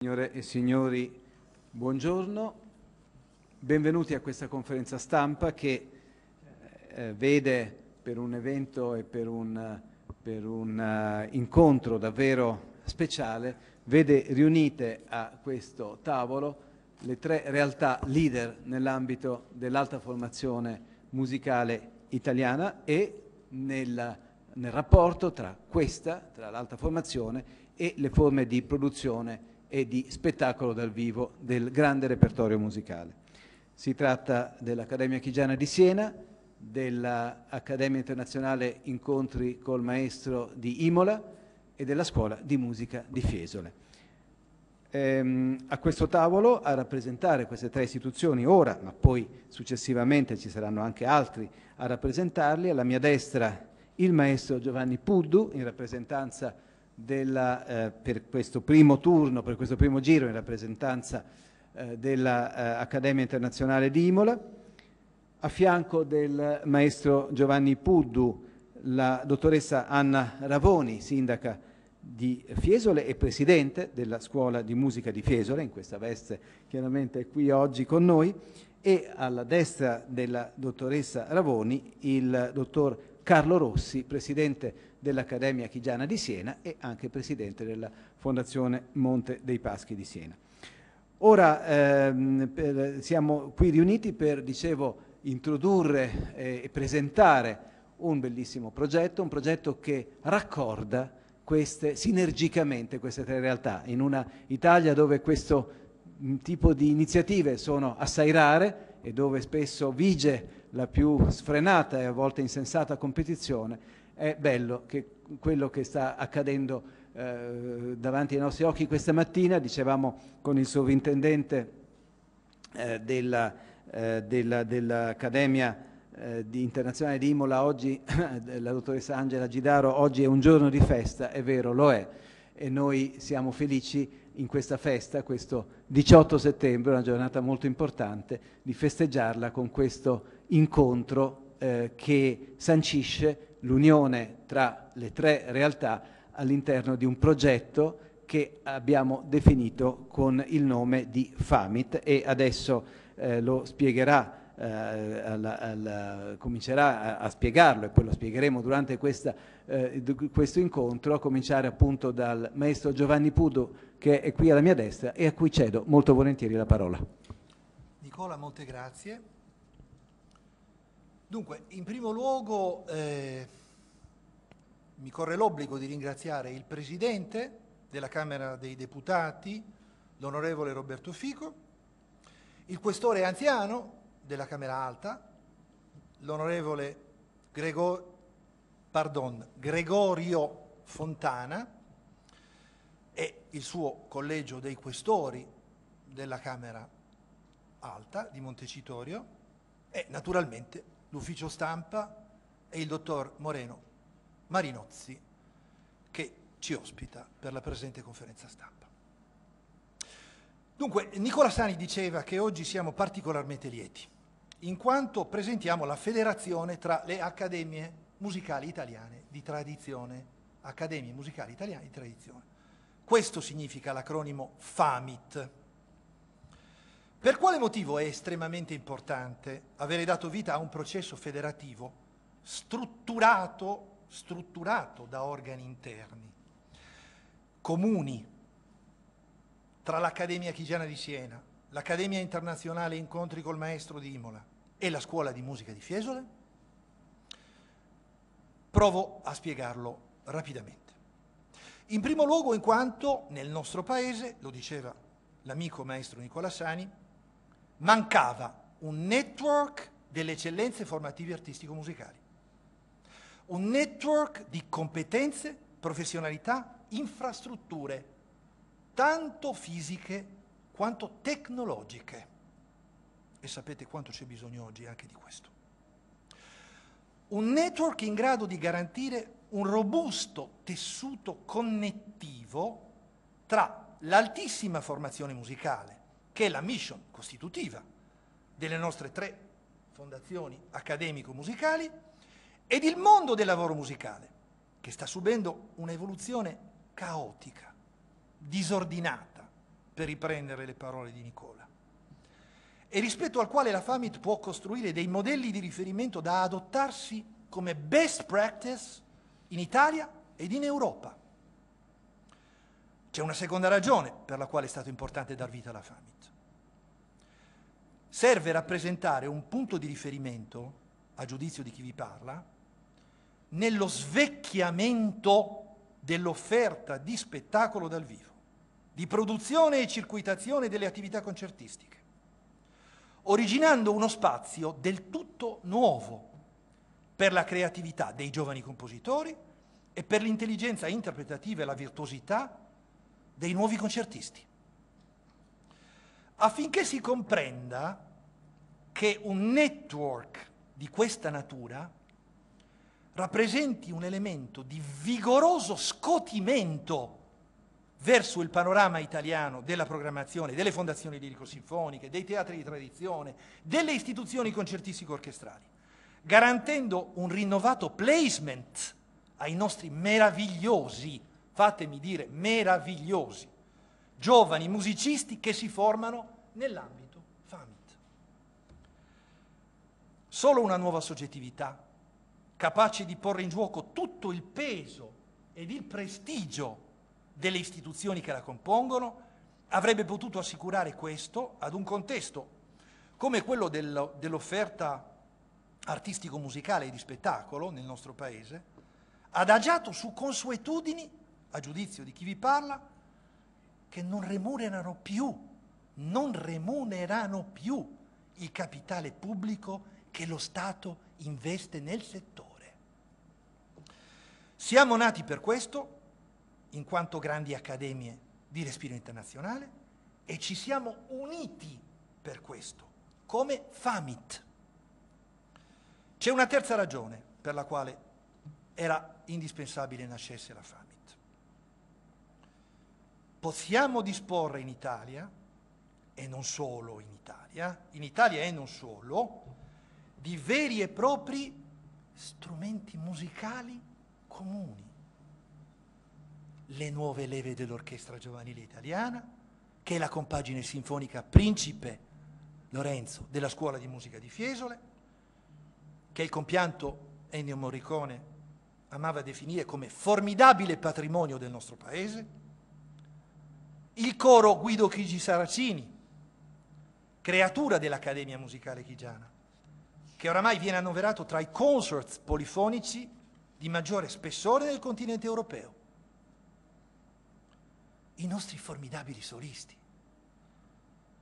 Signore e signori, buongiorno, benvenuti a questa conferenza stampa che eh, vede per un evento e per un, per un uh, incontro davvero speciale, vede riunite a questo tavolo le tre realtà leader nell'ambito dell'alta formazione musicale italiana e nel, nel rapporto tra questa, tra l'alta formazione e le forme di produzione e di spettacolo dal vivo del grande repertorio musicale. Si tratta dell'Accademia Chigiana di Siena, dell'Accademia Internazionale Incontri col Maestro di Imola e della Scuola di Musica di Fiesole. Ehm, a questo tavolo a rappresentare queste tre istituzioni ora, ma poi successivamente ci saranno anche altri a rappresentarli, alla mia destra il maestro Giovanni Puddu in rappresentanza della, eh, per questo primo turno, per questo primo giro in rappresentanza eh, dell'Accademia eh, Internazionale di Imola, a fianco del maestro Giovanni Puddu, la dottoressa Anna Ravoni, sindaca di Fiesole e presidente della scuola di musica di Fiesole, in questa veste chiaramente è qui oggi con noi, e alla destra della dottoressa Ravoni il dottor Carlo Rossi, presidente dell'Accademia Chigiana di Siena e anche presidente della Fondazione Monte dei Paschi di Siena. Ora ehm, per, siamo qui riuniti per, dicevo, introdurre eh, e presentare un bellissimo progetto, un progetto che raccorda queste, sinergicamente queste tre realtà. In una Italia dove questo mm, tipo di iniziative sono assai rare e dove spesso vige la più sfrenata e a volte insensata competizione, è bello che quello che sta accadendo eh, davanti ai nostri occhi questa mattina, dicevamo con il sovrintendente eh, della, eh, della, dell'Accademia eh, di Internazionale di Imola oggi, la dottoressa Angela Gidaro, oggi è un giorno di festa, è vero, lo è, e noi siamo felici in questa festa, questo 18 settembre, una giornata molto importante, di festeggiarla con questo incontro eh, che sancisce l'unione tra le tre realtà all'interno di un progetto che abbiamo definito con il nome di FAMIT e adesso eh, lo spiegherà eh, alla, alla, comincerà a, a, spiegarlo e poi lo spiegheremo durante questa, eh, questo incontro, a cominciare appunto dal maestro Giovanni Pudo che è qui alla mia destra e a cui cedo molto volentieri la parola. Nicola, molte grazie. Dunque, in primo luogo eh, mi corre l'obbligo di ringraziare il Presidente della Camera dei Deputati, l'onorevole Roberto Fico, il questore anziano della Camera Alta, l'onorevole Grego, pardon, Gregorio Fontana e il suo collegio dei questori della Camera Alta di Montecitorio e naturalmente l'ufficio stampa e il dottor Moreno Marinozzi che ci ospita per la presente conferenza stampa. Dunque, Nicola Sani diceva che oggi siamo particolarmente lieti, in quanto presentiamo la federazione tra le accademie musicali italiane di tradizione, accademie musicali italiane di tradizione. Questo significa l'acronimo FAMIT, per quale motivo è estremamente importante avere dato vita a un processo federativo strutturato, strutturato da organi interni, comuni, tra l'Accademia Chigiana di Siena, l'Accademia Internazionale Incontri col Maestro di Imola e la Scuola di Musica di Fiesole? Provo a spiegarlo rapidamente. In primo luogo in quanto nel nostro paese, lo diceva l'amico maestro Nicola Sani, mancava un network delle eccellenze formative artistico-musicali, un network di competenze, professionalità, infrastrutture, tanto fisiche quanto tecnologiche. E sapete quanto c'è bisogno oggi anche di questo. Un network in grado di garantire un robusto tessuto connettivo tra l'altissima formazione musicale, che è la mission costitutiva delle nostre tre fondazioni accademico-musicali, ed il mondo del lavoro musicale, che sta subendo un'evoluzione caotica, disordinata, per riprendere le parole di Nicola, e rispetto al quale la FAMIT può costruire dei modelli di riferimento da adottarsi come best practice in Italia ed in Europa. C'è una seconda ragione per la quale è stato importante dar vita alla FAMIT serve a rappresentare un punto di riferimento, a giudizio di chi vi parla, nello svecchiamento dell'offerta di spettacolo dal vivo, di produzione e circuitazione delle attività concertistiche, originando uno spazio del tutto nuovo per la creatività dei giovani compositori e per l'intelligenza interpretativa e la virtuosità dei nuovi concertisti affinché si comprenda che un network di questa natura rappresenti un elemento di vigoroso scotimento verso il panorama italiano della programmazione, delle fondazioni lirico-sinfoniche, dei teatri di tradizione, delle istituzioni concertistico-orchestrali, garantendo un rinnovato placement ai nostri meravigliosi, fatemi dire meravigliosi, giovani musicisti che si formano nell'ambito FAMIT. Solo una nuova soggettività, capace di porre in gioco tutto il peso ed il prestigio delle istituzioni che la compongono, avrebbe potuto assicurare questo ad un contesto come quello dell'offerta artistico-musicale e di spettacolo nel nostro paese, adagiato su consuetudini, a giudizio di chi vi parla, che non remunerano più, non remunerano più il capitale pubblico che lo Stato investe nel settore. Siamo nati per questo, in quanto grandi accademie di respiro internazionale, e ci siamo uniti per questo, come FAMIT. C'è una terza ragione per la quale era indispensabile nascesse la FAMIT possiamo disporre in Italia, e non solo in Italia, in Italia e non solo, di veri e propri strumenti musicali comuni. Le nuove leve dell'orchestra giovanile italiana, che è la compagine sinfonica Principe Lorenzo della scuola di musica di Fiesole, che il compianto Ennio Morricone amava definire come formidabile patrimonio del nostro paese, il coro Guido Chigi Saracini, creatura dell'Accademia Musicale Chigiana, che oramai viene annoverato tra i concerts polifonici di maggiore spessore del continente europeo. I nostri formidabili solisti,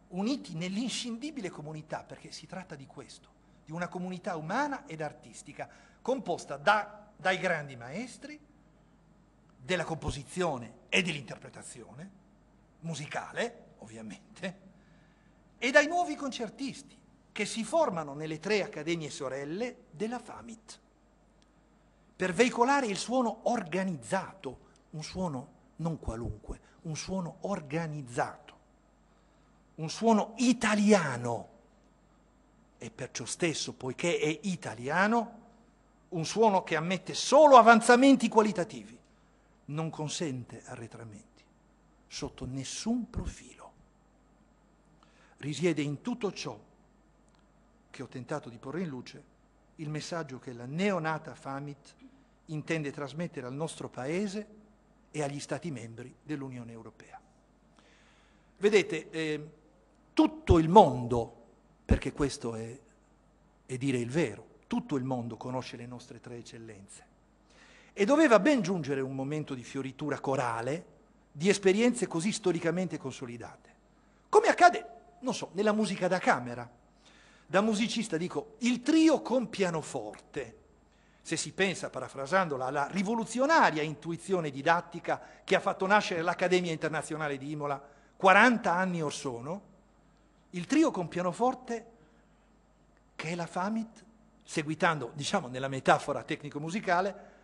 uniti nell'inscindibile comunità, perché si tratta di questo, di una comunità umana ed artistica, composta da, dai grandi maestri della composizione e dell'interpretazione, musicale, ovviamente, e dai nuovi concertisti che si formano nelle tre accademie sorelle della FAMIT per veicolare il suono organizzato, un suono non qualunque, un suono organizzato, un suono italiano e perciò stesso, poiché è italiano, un suono che ammette solo avanzamenti qualitativi, non consente arretramenti sotto nessun profilo. Risiede in tutto ciò che ho tentato di porre in luce il messaggio che la neonata Famit intende trasmettere al nostro Paese e agli Stati membri dell'Unione Europea. Vedete, eh, tutto il mondo, perché questo è, è dire il vero, tutto il mondo conosce le nostre tre eccellenze e doveva ben giungere un momento di fioritura corale di esperienze così storicamente consolidate. Come accade, non so, nella musica da camera. Da musicista dico, il trio con pianoforte, se si pensa, parafrasandola, alla rivoluzionaria intuizione didattica che ha fatto nascere l'Accademia Internazionale di Imola 40 anni or sono, il trio con pianoforte, che è la Famit, seguitando, diciamo, nella metafora tecnico-musicale,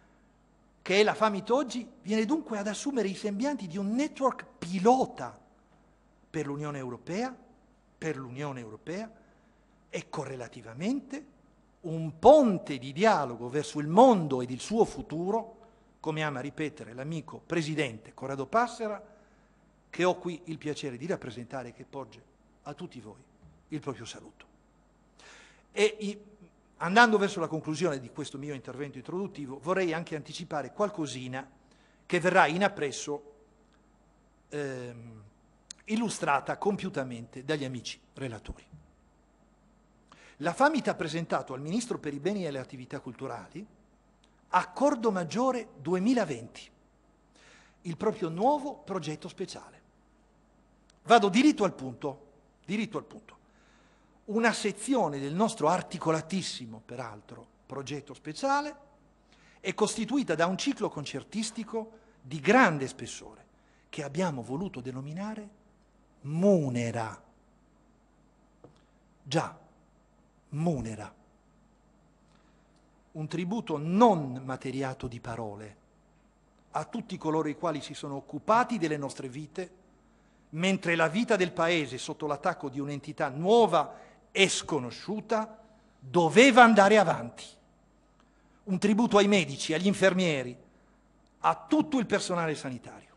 che è la Famit oggi, viene dunque ad assumere i sembianti di un network pilota per l'Unione Europea, per l'Unione Europea e correlativamente un ponte di dialogo verso il mondo ed il suo futuro, come ama ripetere l'amico presidente Corrado Passera, che ho qui il piacere di rappresentare e che porge a tutti voi il proprio saluto. E Andando verso la conclusione di questo mio intervento introduttivo, vorrei anche anticipare qualcosina che verrà in appresso ehm, illustrata compiutamente dagli amici relatori. La FAMIT ha presentato al Ministro per i beni e le attività culturali Accordo Maggiore 2020, il proprio nuovo progetto speciale. Vado diritto al punto, diritto al punto una sezione del nostro articolatissimo, peraltro, progetto speciale, è costituita da un ciclo concertistico di grande spessore, che abbiamo voluto denominare Munera. Già, Munera. Un tributo non materiato di parole a tutti coloro i quali si sono occupati delle nostre vite, mentre la vita del Paese sotto l'attacco di un'entità nuova e e sconosciuta, doveva andare avanti. Un tributo ai medici, agli infermieri, a tutto il personale sanitario.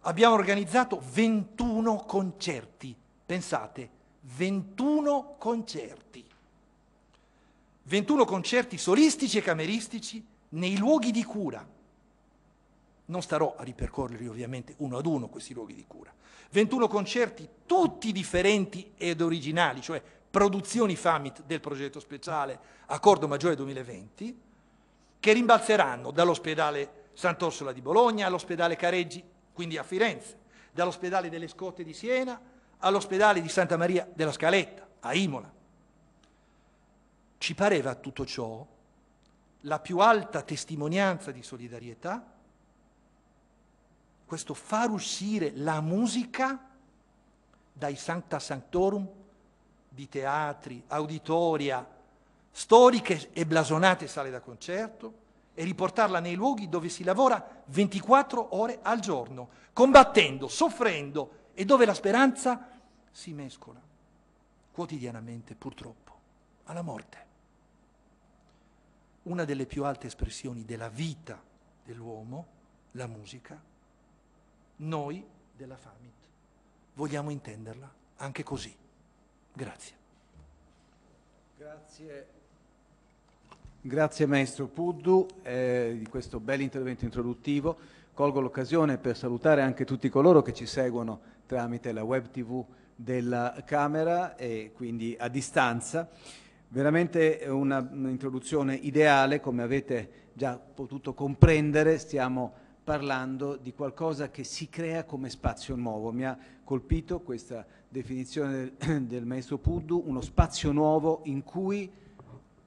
Abbiamo organizzato 21 concerti, pensate, 21 concerti. 21 concerti solistici e cameristici nei luoghi di cura non starò a ripercorrerli ovviamente uno ad uno questi luoghi di cura. 21 concerti, tutti differenti ed originali, cioè produzioni FAMIT del progetto speciale Accordo Maggiore 2020, che rimbalzeranno dall'ospedale Sant'Orsola di Bologna all'ospedale Careggi, quindi a Firenze, dall'ospedale delle Scotte di Siena all'ospedale di Santa Maria della Scaletta, a Imola. Ci pareva tutto ciò la più alta testimonianza di solidarietà questo far uscire la musica dai sancta sanctorum di teatri, auditoria, storiche e blasonate sale da concerto e riportarla nei luoghi dove si lavora 24 ore al giorno, combattendo, soffrendo e dove la speranza si mescola quotidianamente, purtroppo, alla morte. Una delle più alte espressioni della vita dell'uomo, la musica, noi della Famit. Vogliamo intenderla anche così. Grazie. Grazie. Grazie Maestro Puddu eh, di questo bel intervento introduttivo. Colgo l'occasione per salutare anche tutti coloro che ci seguono tramite la web tv della Camera e quindi a distanza. Veramente un'introduzione ideale, come avete già potuto comprendere, stiamo parlando di qualcosa che si crea come spazio nuovo. Mi ha colpito questa definizione del, del maestro Puddu, uno spazio nuovo in cui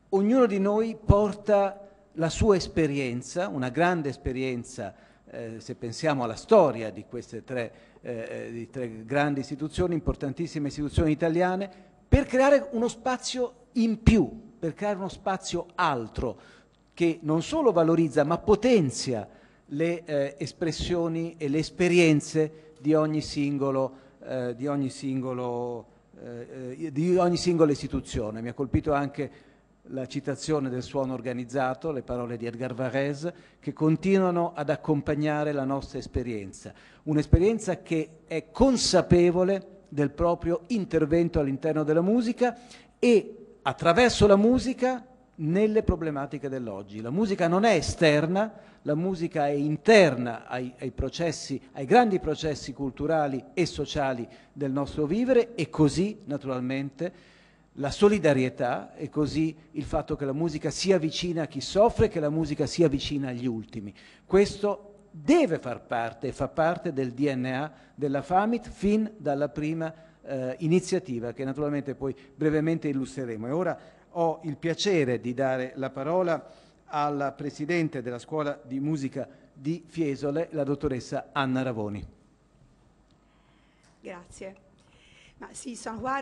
ognuno di noi porta la sua esperienza, una grande esperienza, eh, se pensiamo alla storia di queste tre, eh, eh, di tre grandi istituzioni, importantissime istituzioni italiane, per creare uno spazio in più, per creare uno spazio altro, che non solo valorizza ma potenzia le eh, espressioni e le esperienze di ogni, singolo, eh, di, ogni singolo, eh, eh, di ogni singola istituzione. Mi ha colpito anche la citazione del suono organizzato, le parole di Edgar Varese, che continuano ad accompagnare la nostra esperienza, un'esperienza che è consapevole del proprio intervento all'interno della musica e attraverso la musica nelle problematiche dell'oggi. La musica non è esterna, la musica è interna ai, ai, processi, ai grandi processi culturali e sociali del nostro vivere e così naturalmente la solidarietà e così il fatto che la musica sia vicina a chi soffre, che la musica sia vicina agli ultimi. Questo deve far parte e fa parte del DNA della FAMIT fin dalla prima eh, iniziativa che naturalmente poi brevemente illustreremo. E ora ho il piacere di dare la parola alla Presidente della Scuola di Musica di Fiesole, la dottoressa Anna Ravoni. Grazie. Ma sì, sono qua,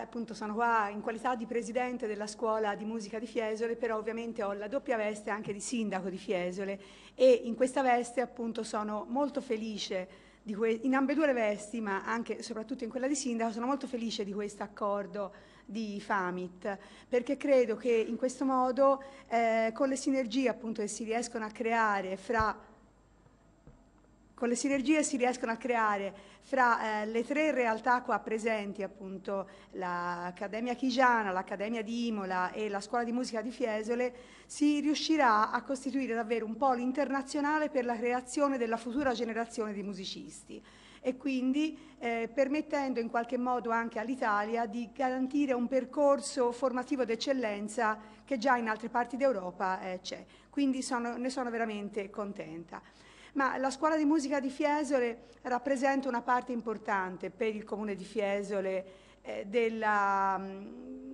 appunto, sono qua in qualità di presidente della scuola di musica di Fiesole, però ovviamente ho la doppia veste anche di sindaco di Fiesole e in questa veste appunto sono molto felice in ambedue le vesti, ma anche e soprattutto in quella di sindaco, sono molto felice di questo accordo di Famit, perché credo che in questo modo eh, con le sinergie appunto che si riescono a creare fra con le sinergie si riescono a creare fra eh, le tre realtà qua presenti, appunto l'Accademia Chigiana, l'Accademia di Imola e la Scuola di Musica di Fiesole, si riuscirà a costituire davvero un polo internazionale per la creazione della futura generazione di musicisti e quindi eh, permettendo in qualche modo anche all'Italia di garantire un percorso formativo d'eccellenza che già in altre parti d'Europa eh, c'è. Quindi sono, ne sono veramente contenta ma la scuola di musica di Fiesole rappresenta una parte importante per il comune di Fiesole eh, della, mm,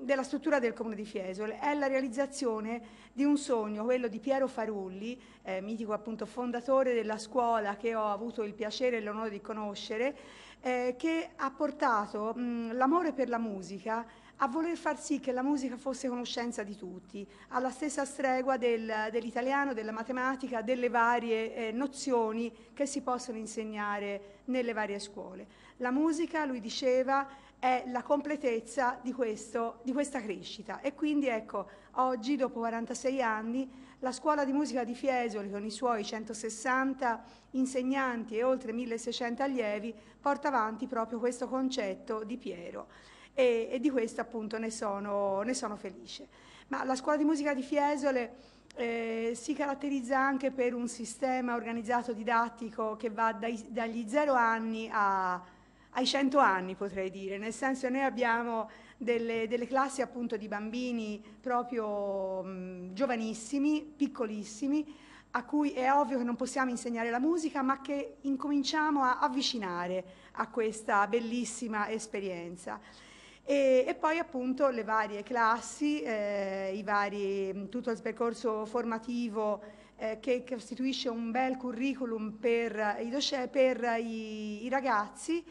della struttura del comune di Fiesole è la realizzazione di un sogno, quello di Piero Farulli, eh, mitico appunto fondatore della scuola che ho avuto il piacere e l'onore di conoscere, eh, che ha portato mm, l'amore per la musica a voler far sì che la musica fosse conoscenza di tutti, alla stessa stregua del, dell'italiano, della matematica, delle varie eh, nozioni che si possono insegnare nelle varie scuole. La musica, lui diceva, è la completezza di, questo, di questa crescita. E quindi ecco, oggi, dopo 46 anni, la Scuola di Musica di Fiesoli, con i suoi 160 insegnanti e oltre 1600 allievi, porta avanti proprio questo concetto di Piero. E, e di questo appunto ne sono, ne sono felice. Ma la Scuola di Musica di Fiesole... Eh, si caratterizza anche per un sistema organizzato didattico che va dai, dagli zero anni a, ai 100 anni potrei dire, nel senso noi abbiamo delle, delle classi appunto di bambini proprio mh, giovanissimi, piccolissimi, a cui è ovvio che non possiamo insegnare la musica, ma che incominciamo a avvicinare a questa bellissima esperienza. E, e, poi appunto le varie classi, eh, vari, tutto il percorso formativo eh, che costituisce un bel curriculum per i, per i, i ragazzi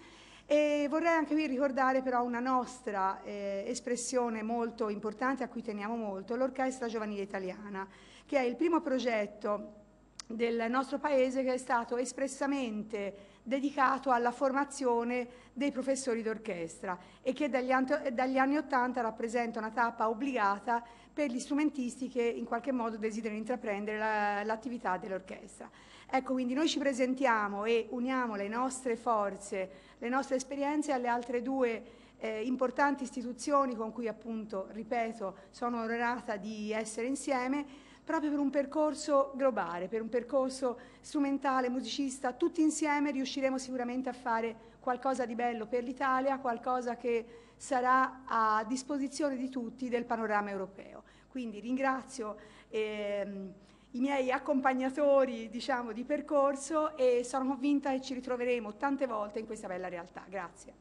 e vorrei anche qui ricordare però una nostra eh, espressione molto importante a cui teniamo molto, l'Orchestra Giovanile Italiana, che è il primo progetto del nostro paese che è stato espressamente dedicato alla formazione dei professori d'orchestra e che dagli, dagli anni Ottanta rappresenta una tappa obbligata per gli strumentisti che in qualche modo desiderano intraprendere l'attività la, dell'orchestra. Ecco, quindi noi ci presentiamo e uniamo le nostre forze, le nostre esperienze alle altre due eh, importanti istituzioni con cui appunto, ripeto, sono onorata di essere insieme, proprio per un percorso globale, per un percorso strumentale, musicista, tutti insieme riusciremo sicuramente a fare qualcosa di bello per l'Italia, qualcosa che sarà a disposizione di tutti del panorama europeo. Quindi ringrazio ehm, i miei accompagnatori diciamo, di percorso e sono convinta che ci ritroveremo tante volte in questa bella realtà. Grazie.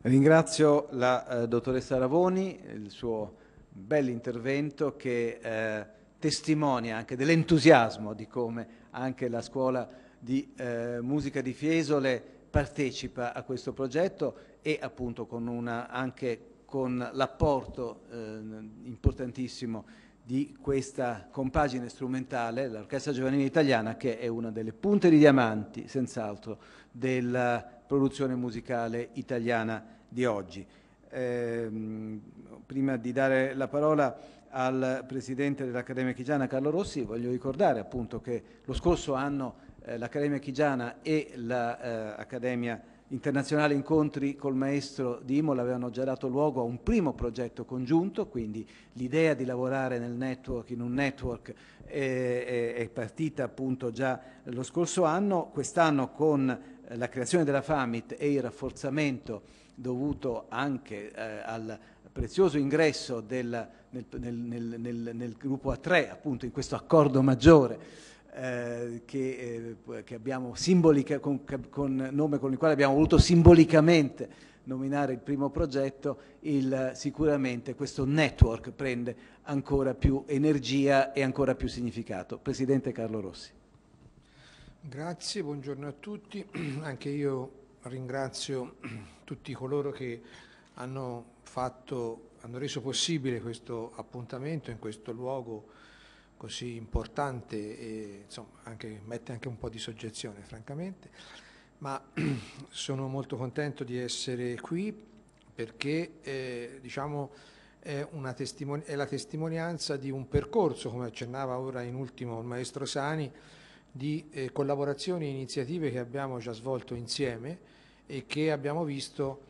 Ringrazio la eh, dottoressa Ravoni, il suo bel intervento che eh, testimonia anche dell'entusiasmo di come anche la scuola di eh, musica di Fiesole partecipa a questo progetto e appunto con una, anche con l'apporto eh, importantissimo di questa compagine strumentale, l'Orchestra Giovanile Italiana, che è una delle punte di diamanti, senz'altro, della produzione musicale italiana di oggi. Eh, prima di dare la parola al presidente dell'Accademia Chigiana Carlo Rossi, voglio ricordare appunto che lo scorso anno eh, l'Accademia Chigiana e l'Accademia la, eh, internazionale incontri col maestro di Imola avevano già dato luogo a un primo progetto congiunto, quindi l'idea di lavorare nel network, in un network eh, eh è partita appunto già lo scorso anno, quest'anno con eh, la creazione della FAMIT e il rafforzamento dovuto anche eh, al prezioso ingresso del, nel, nel, nel, nel gruppo A3, appunto in questo accordo maggiore eh, che, eh, che, abbiamo simbolica, con, con, nome con il quale abbiamo voluto simbolicamente nominare il primo progetto, il, sicuramente questo network prende ancora più energia e ancora più significato. Presidente Carlo Rossi. Grazie, buongiorno a tutti. Anche io ringrazio tutti coloro che hanno, fatto, hanno reso possibile questo appuntamento in questo luogo così importante e insomma, anche, mette anche un po' di soggezione francamente, ma sono molto contento di essere qui perché eh, diciamo, è, è, la testimonianza di un percorso, come accennava ora in ultimo il maestro Sani, di eh, collaborazioni e iniziative che abbiamo già svolto insieme e che abbiamo visto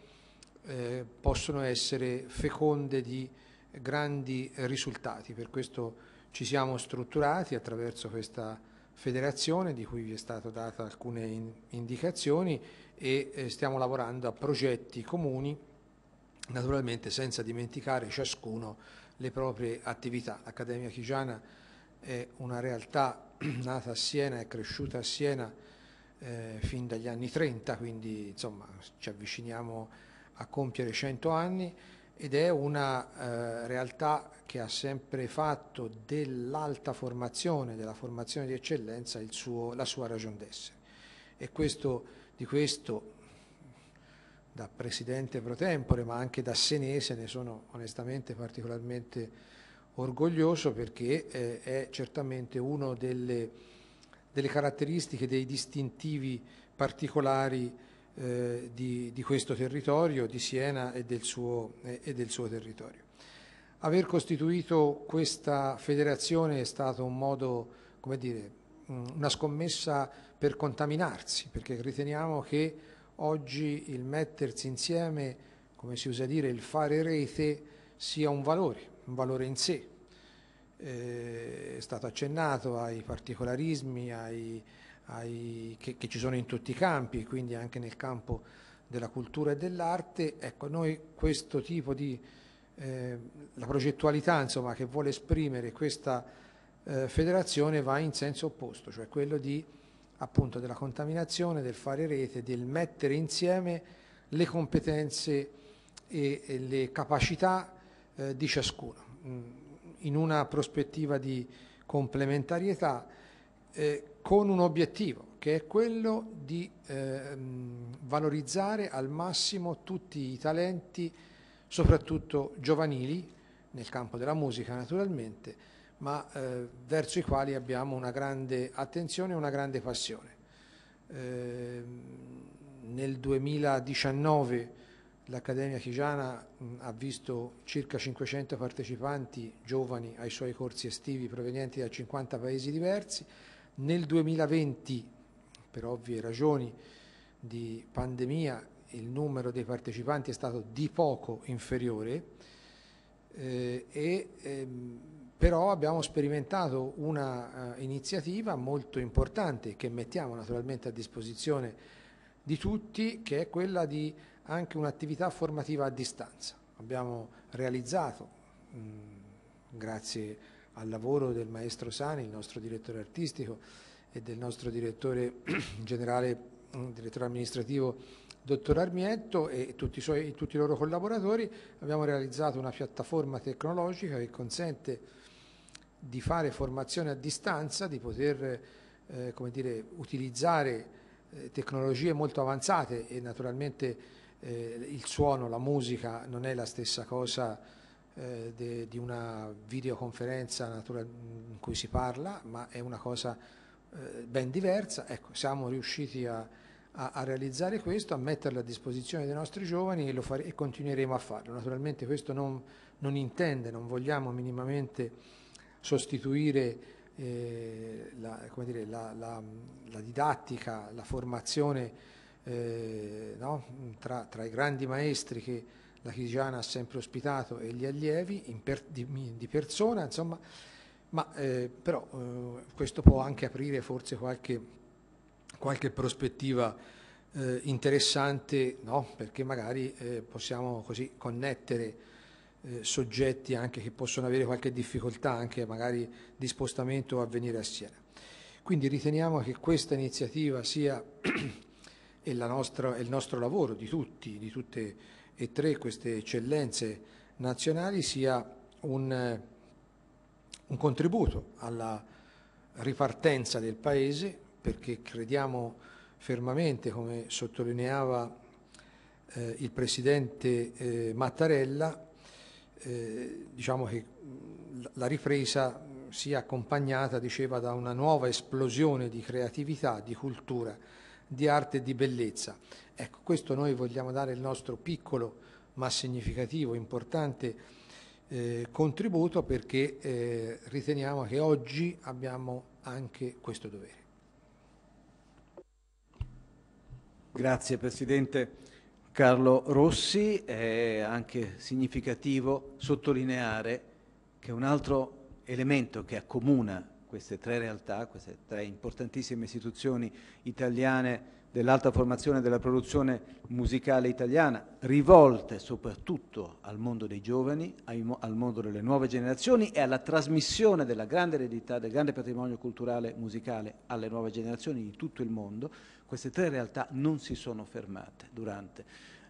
eh, possono essere feconde di grandi risultati. Per questo ci siamo strutturati attraverso questa federazione di cui vi è stata data alcune indicazioni e eh, stiamo lavorando a progetti comuni, naturalmente senza dimenticare ciascuno le proprie attività. L'Accademia Chigiana è una realtà nata a Siena e cresciuta a Siena eh, fin dagli anni 30, quindi insomma ci avviciniamo a compiere 100 anni ed è una eh, realtà che ha sempre fatto dell'alta formazione, della formazione di eccellenza, suo, la sua ragion d'essere. E questo, di questo, da presidente pro tempore, ma anche da senese, ne sono onestamente particolarmente orgoglioso perché eh, è certamente una delle, delle, caratteristiche, dei distintivi particolari eh, di, di, questo territorio, di Siena e del, suo, eh, e del suo territorio. Aver costituito questa federazione è stato un modo, come dire, mm, una scommessa per contaminarsi, perché riteniamo che oggi il mettersi insieme, come si usa dire, il fare rete, sia un valore, un valore in sé. Eh, è stato accennato ai particolarismi, ai, ai, che, che, ci sono in tutti i campi, quindi anche nel campo della cultura e dell'arte, ecco, noi questo tipo di, eh, la progettualità insomma, che vuole esprimere questa eh, federazione va in senso opposto, cioè quello di, appunto, della contaminazione, del fare rete, del mettere insieme le competenze e, e le capacità eh, di ciascuno, mm, in una prospettiva di complementarietà eh, con un obiettivo che è quello di eh, valorizzare al massimo tutti i talenti, soprattutto giovanili, nel campo della musica naturalmente, ma eh, verso i quali abbiamo una grande attenzione e una grande passione. Eh, nel 2019 l'Accademia Chigiana ha visto circa 500 partecipanti giovani ai suoi corsi estivi provenienti da 50 paesi diversi, nel 2020, per ovvie ragioni di pandemia, il numero dei partecipanti è stato di poco inferiore, eh, e, ehm, però abbiamo sperimentato un'iniziativa eh, molto importante che mettiamo naturalmente a disposizione di tutti, che è quella di anche un'attività formativa a distanza. Abbiamo realizzato, mh, grazie a al lavoro del maestro Sani, il nostro direttore artistico e del nostro direttore generale, mm, direttore amministrativo dottor Armietto e tutti i, suoi, tutti i loro collaboratori, abbiamo realizzato una piattaforma tecnologica che consente di fare formazione a distanza, di poter eh, dire, utilizzare eh, tecnologie molto avanzate e naturalmente eh, il suono, la musica non è la stessa cosa eh, de, di una videoconferenza natura, in cui si parla, ma è una cosa eh, ben diversa. Ecco, siamo riusciti a, a, a, realizzare questo, a metterlo a disposizione dei nostri giovani e, fare, e continueremo a farlo. Naturalmente questo non, non intende, non vogliamo minimamente sostituire eh, la, dire, la, la, la, didattica, la formazione eh, no? tra, tra, i grandi maestri che la Chigiana ha sempre ospitato e gli allievi per, di, di, persona, insomma, ma eh, però eh, questo può anche aprire forse qualche, qualche prospettiva eh, interessante, no? perché magari eh, possiamo così connettere eh, soggetti anche che possono avere qualche difficoltà anche magari di spostamento a venire a Siena. Quindi riteniamo che questa iniziativa sia e, nostra, e il nostro lavoro di tutti, di tutte e tre queste eccellenze nazionali sia un, eh, un contributo alla ripartenza del Paese perché crediamo fermamente, come sottolineava eh, il Presidente eh, Mattarella, eh, diciamo che la ripresa sia accompagnata, diceva, da una nuova esplosione di creatività, di cultura, di arte e di bellezza. Ecco, questo noi vogliamo dare il nostro piccolo ma significativo, importante eh, contributo perché eh, riteniamo che oggi abbiamo anche questo dovere. Grazie Presidente. Carlo Rossi è anche significativo sottolineare che un altro elemento che accomuna queste tre realtà, queste tre importantissime istituzioni italiane dell'alta formazione della produzione musicale italiana, rivolte soprattutto al mondo dei giovani, al mondo delle nuove generazioni e alla trasmissione della grande eredità, del grande patrimonio culturale musicale alle nuove generazioni di tutto il mondo, queste tre realtà non si sono fermate durante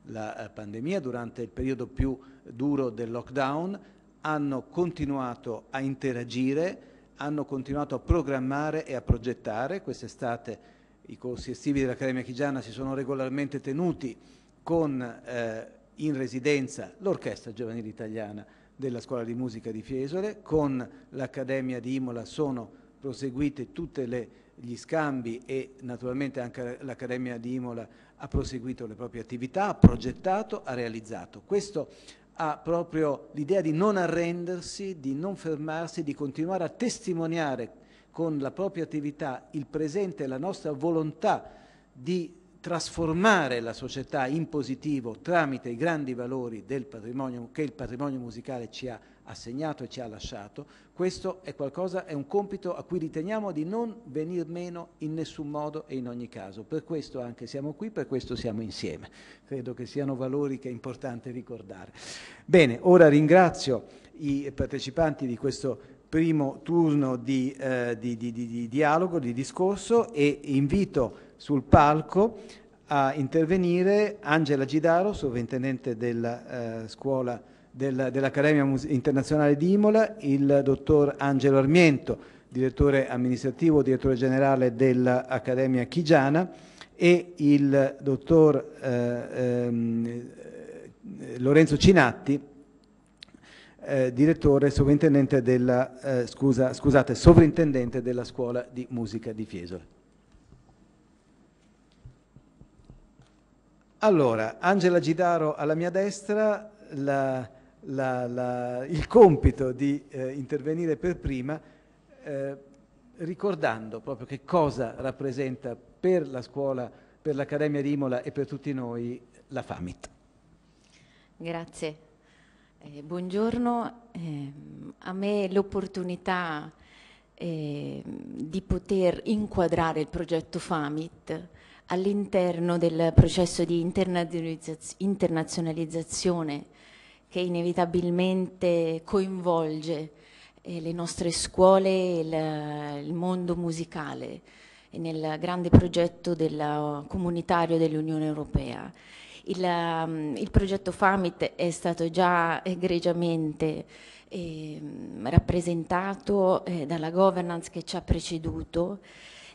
la eh, pandemia, durante il periodo più duro del lockdown, hanno continuato a interagire, hanno continuato a programmare e a progettare quest'estate i corsi estivi dell'Accademia Chigiana si sono regolarmente tenuti con eh, in residenza l'Orchestra Giovanile Italiana della Scuola di Musica di Fiesole, con l'Accademia di Imola sono proseguiti tutti gli scambi e naturalmente anche l'Accademia di Imola ha proseguito le proprie attività, ha progettato, ha realizzato. Questo ha proprio l'idea di non arrendersi, di non fermarsi, di continuare a testimoniare con la propria attività il presente e la nostra volontà di trasformare la società in positivo tramite i grandi valori che il patrimonio musicale ci ha assegnato e ci ha lasciato, questo è, qualcosa, è un compito a cui riteniamo di non venir meno in nessun modo e in ogni caso. Per questo anche siamo qui, per questo siamo insieme. Credo che siano valori che è importante ricordare. Bene, ora ringrazio i partecipanti di questo primo turno di, eh, di, di, di, dialogo, di discorso e invito sul palco a intervenire Angela Gidaro, sovrintendente della eh, scuola del, dell'Accademia Internazionale di Imola, il dottor Angelo Armiento, direttore amministrativo, direttore generale dell'Accademia Chigiana e il dottor eh, ehm, Lorenzo Cinatti, eh, direttore sovrintendente della, eh, scusa, scusate, sovrintendente della scuola di musica di Fiesole. Allora, Angela Gidaro alla mia destra, la, la, la, il compito di eh, intervenire per prima eh, ricordando proprio che cosa rappresenta per la scuola, per l'Accademia di Imola e per tutti noi la FAMIT. Grazie. Eh, buongiorno, eh, a me l'opportunità eh, di poter inquadrare il progetto FAMIT all'interno del processo di internazionalizzazione che inevitabilmente coinvolge eh, le nostre scuole e il, il mondo musicale nel grande progetto della, comunitario dell'Unione Europea il, ehm, il progetto Famit è stato già egregiamente eh, rappresentato eh, dalla governance che ci ha preceduto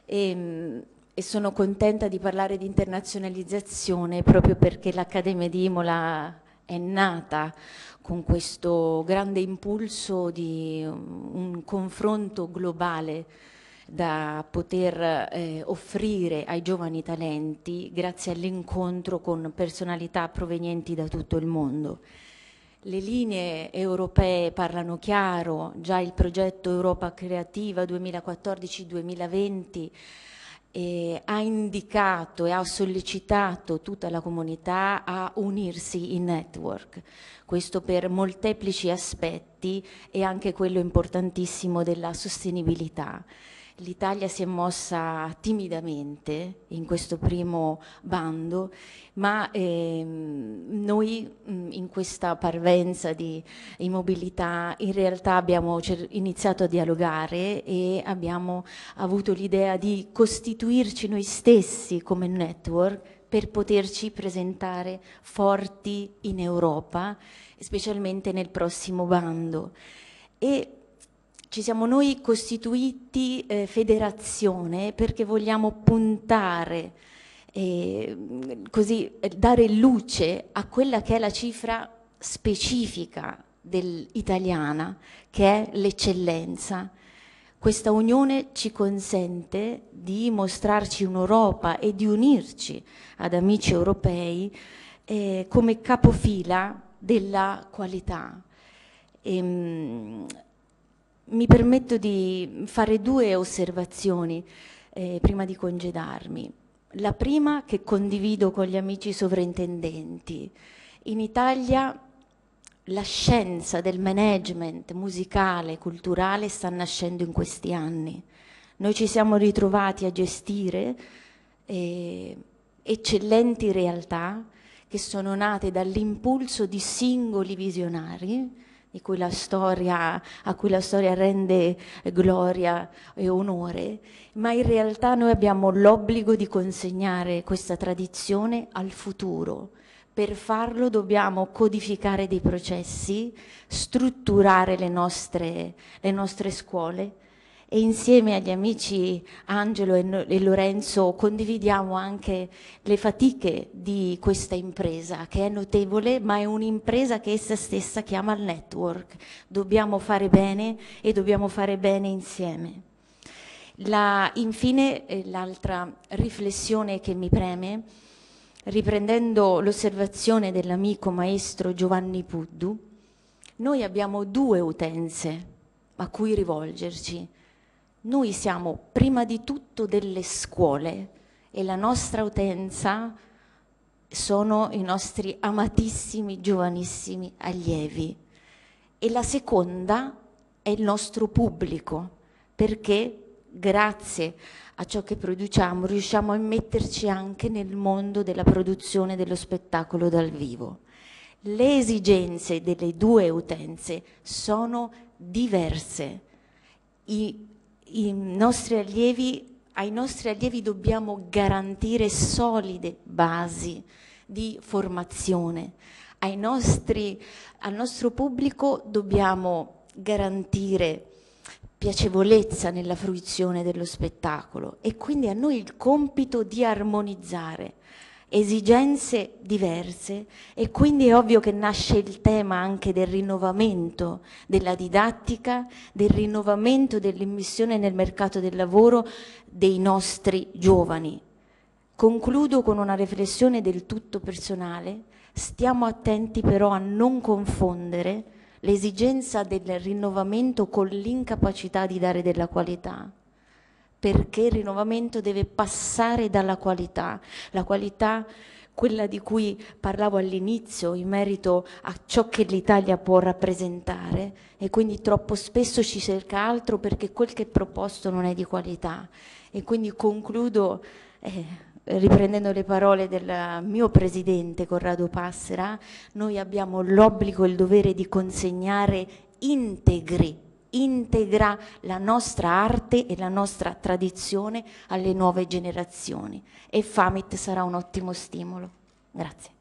e, ehm, e sono contenta di parlare di internazionalizzazione proprio perché l'Accademia di Imola è nata con questo grande impulso di un confronto globale da poter eh, offrire ai giovani talenti grazie all'incontro con personalità provenienti da tutto il mondo. Le linee europee parlano chiaro, già il progetto Europa Creativa 2014-2020 eh, ha indicato e ha sollecitato tutta la comunità a unirsi in network, questo per molteplici aspetti e anche quello importantissimo della sostenibilità. L'Italia si è mossa timidamente in questo primo bando, ma ehm, noi mh, in questa parvenza di immobilità in realtà abbiamo iniziato a dialogare e abbiamo avuto l'idea di costituirci noi stessi come network per poterci presentare forti in Europa, specialmente nel prossimo bando. E ci siamo noi costituiti eh, federazione perché vogliamo puntare, eh, così eh, dare luce a quella che è la cifra specifica dell'italiana, che è l'eccellenza. Questa unione ci consente di mostrarci un'Europa e di unirci ad amici europei eh, come capofila della qualità. E, ehm, mi permetto di fare due osservazioni eh, prima di congedarmi. La prima che condivido con gli amici sovrintendenti. In Italia la scienza del management musicale, culturale sta nascendo in questi anni. Noi ci siamo ritrovati a gestire eh, eccellenti realtà che sono nate dall'impulso di singoli visionari cui storia, a cui la storia rende eh, gloria e onore, ma in realtà noi abbiamo l'obbligo di consegnare questa tradizione al futuro. Per farlo dobbiamo codificare dei processi, strutturare le nostre, le nostre scuole, e insieme agli amici Angelo e, e Lorenzo condividiamo anche le fatiche di questa impresa che è notevole ma è un'impresa che essa stessa chiama il network. Dobbiamo fare bene e dobbiamo fare bene insieme. La, infine eh, l'altra riflessione che mi preme, riprendendo l'osservazione dell'amico maestro Giovanni Puddu, noi abbiamo due utenze a cui rivolgerci. Noi siamo prima di tutto delle scuole e la nostra utenza sono i nostri amatissimi, giovanissimi allievi. E la seconda è il nostro pubblico, perché grazie a ciò che produciamo riusciamo a metterci anche nel mondo della produzione dello spettacolo dal vivo. Le esigenze delle due utenze sono diverse. I i nostri allievi, ai nostri allievi dobbiamo garantire solide basi di formazione. ai Nostri, al nostro pubblico dobbiamo garantire piacevolezza nella fruizione dello spettacolo e quindi a noi il compito di armonizzare esigenze diverse e quindi è ovvio che nasce il tema anche del rinnovamento della didattica, del rinnovamento dell'immissione nel mercato del lavoro dei nostri giovani. Concludo con una riflessione del tutto personale, stiamo attenti però a non confondere l'esigenza del rinnovamento con l'incapacità di dare della qualità perché il rinnovamento deve passare dalla qualità, la qualità quella di cui parlavo all'inizio in merito a ciò che l'Italia può rappresentare e quindi troppo spesso ci cerca altro perché quel che è proposto non è di qualità e quindi concludo eh, riprendendo le parole del mio presidente Corrado Passera, noi abbiamo l'obbligo e il dovere di consegnare integri integra la nostra arte e la nostra tradizione alle nuove generazioni e Famit sarà un ottimo stimolo. Grazie.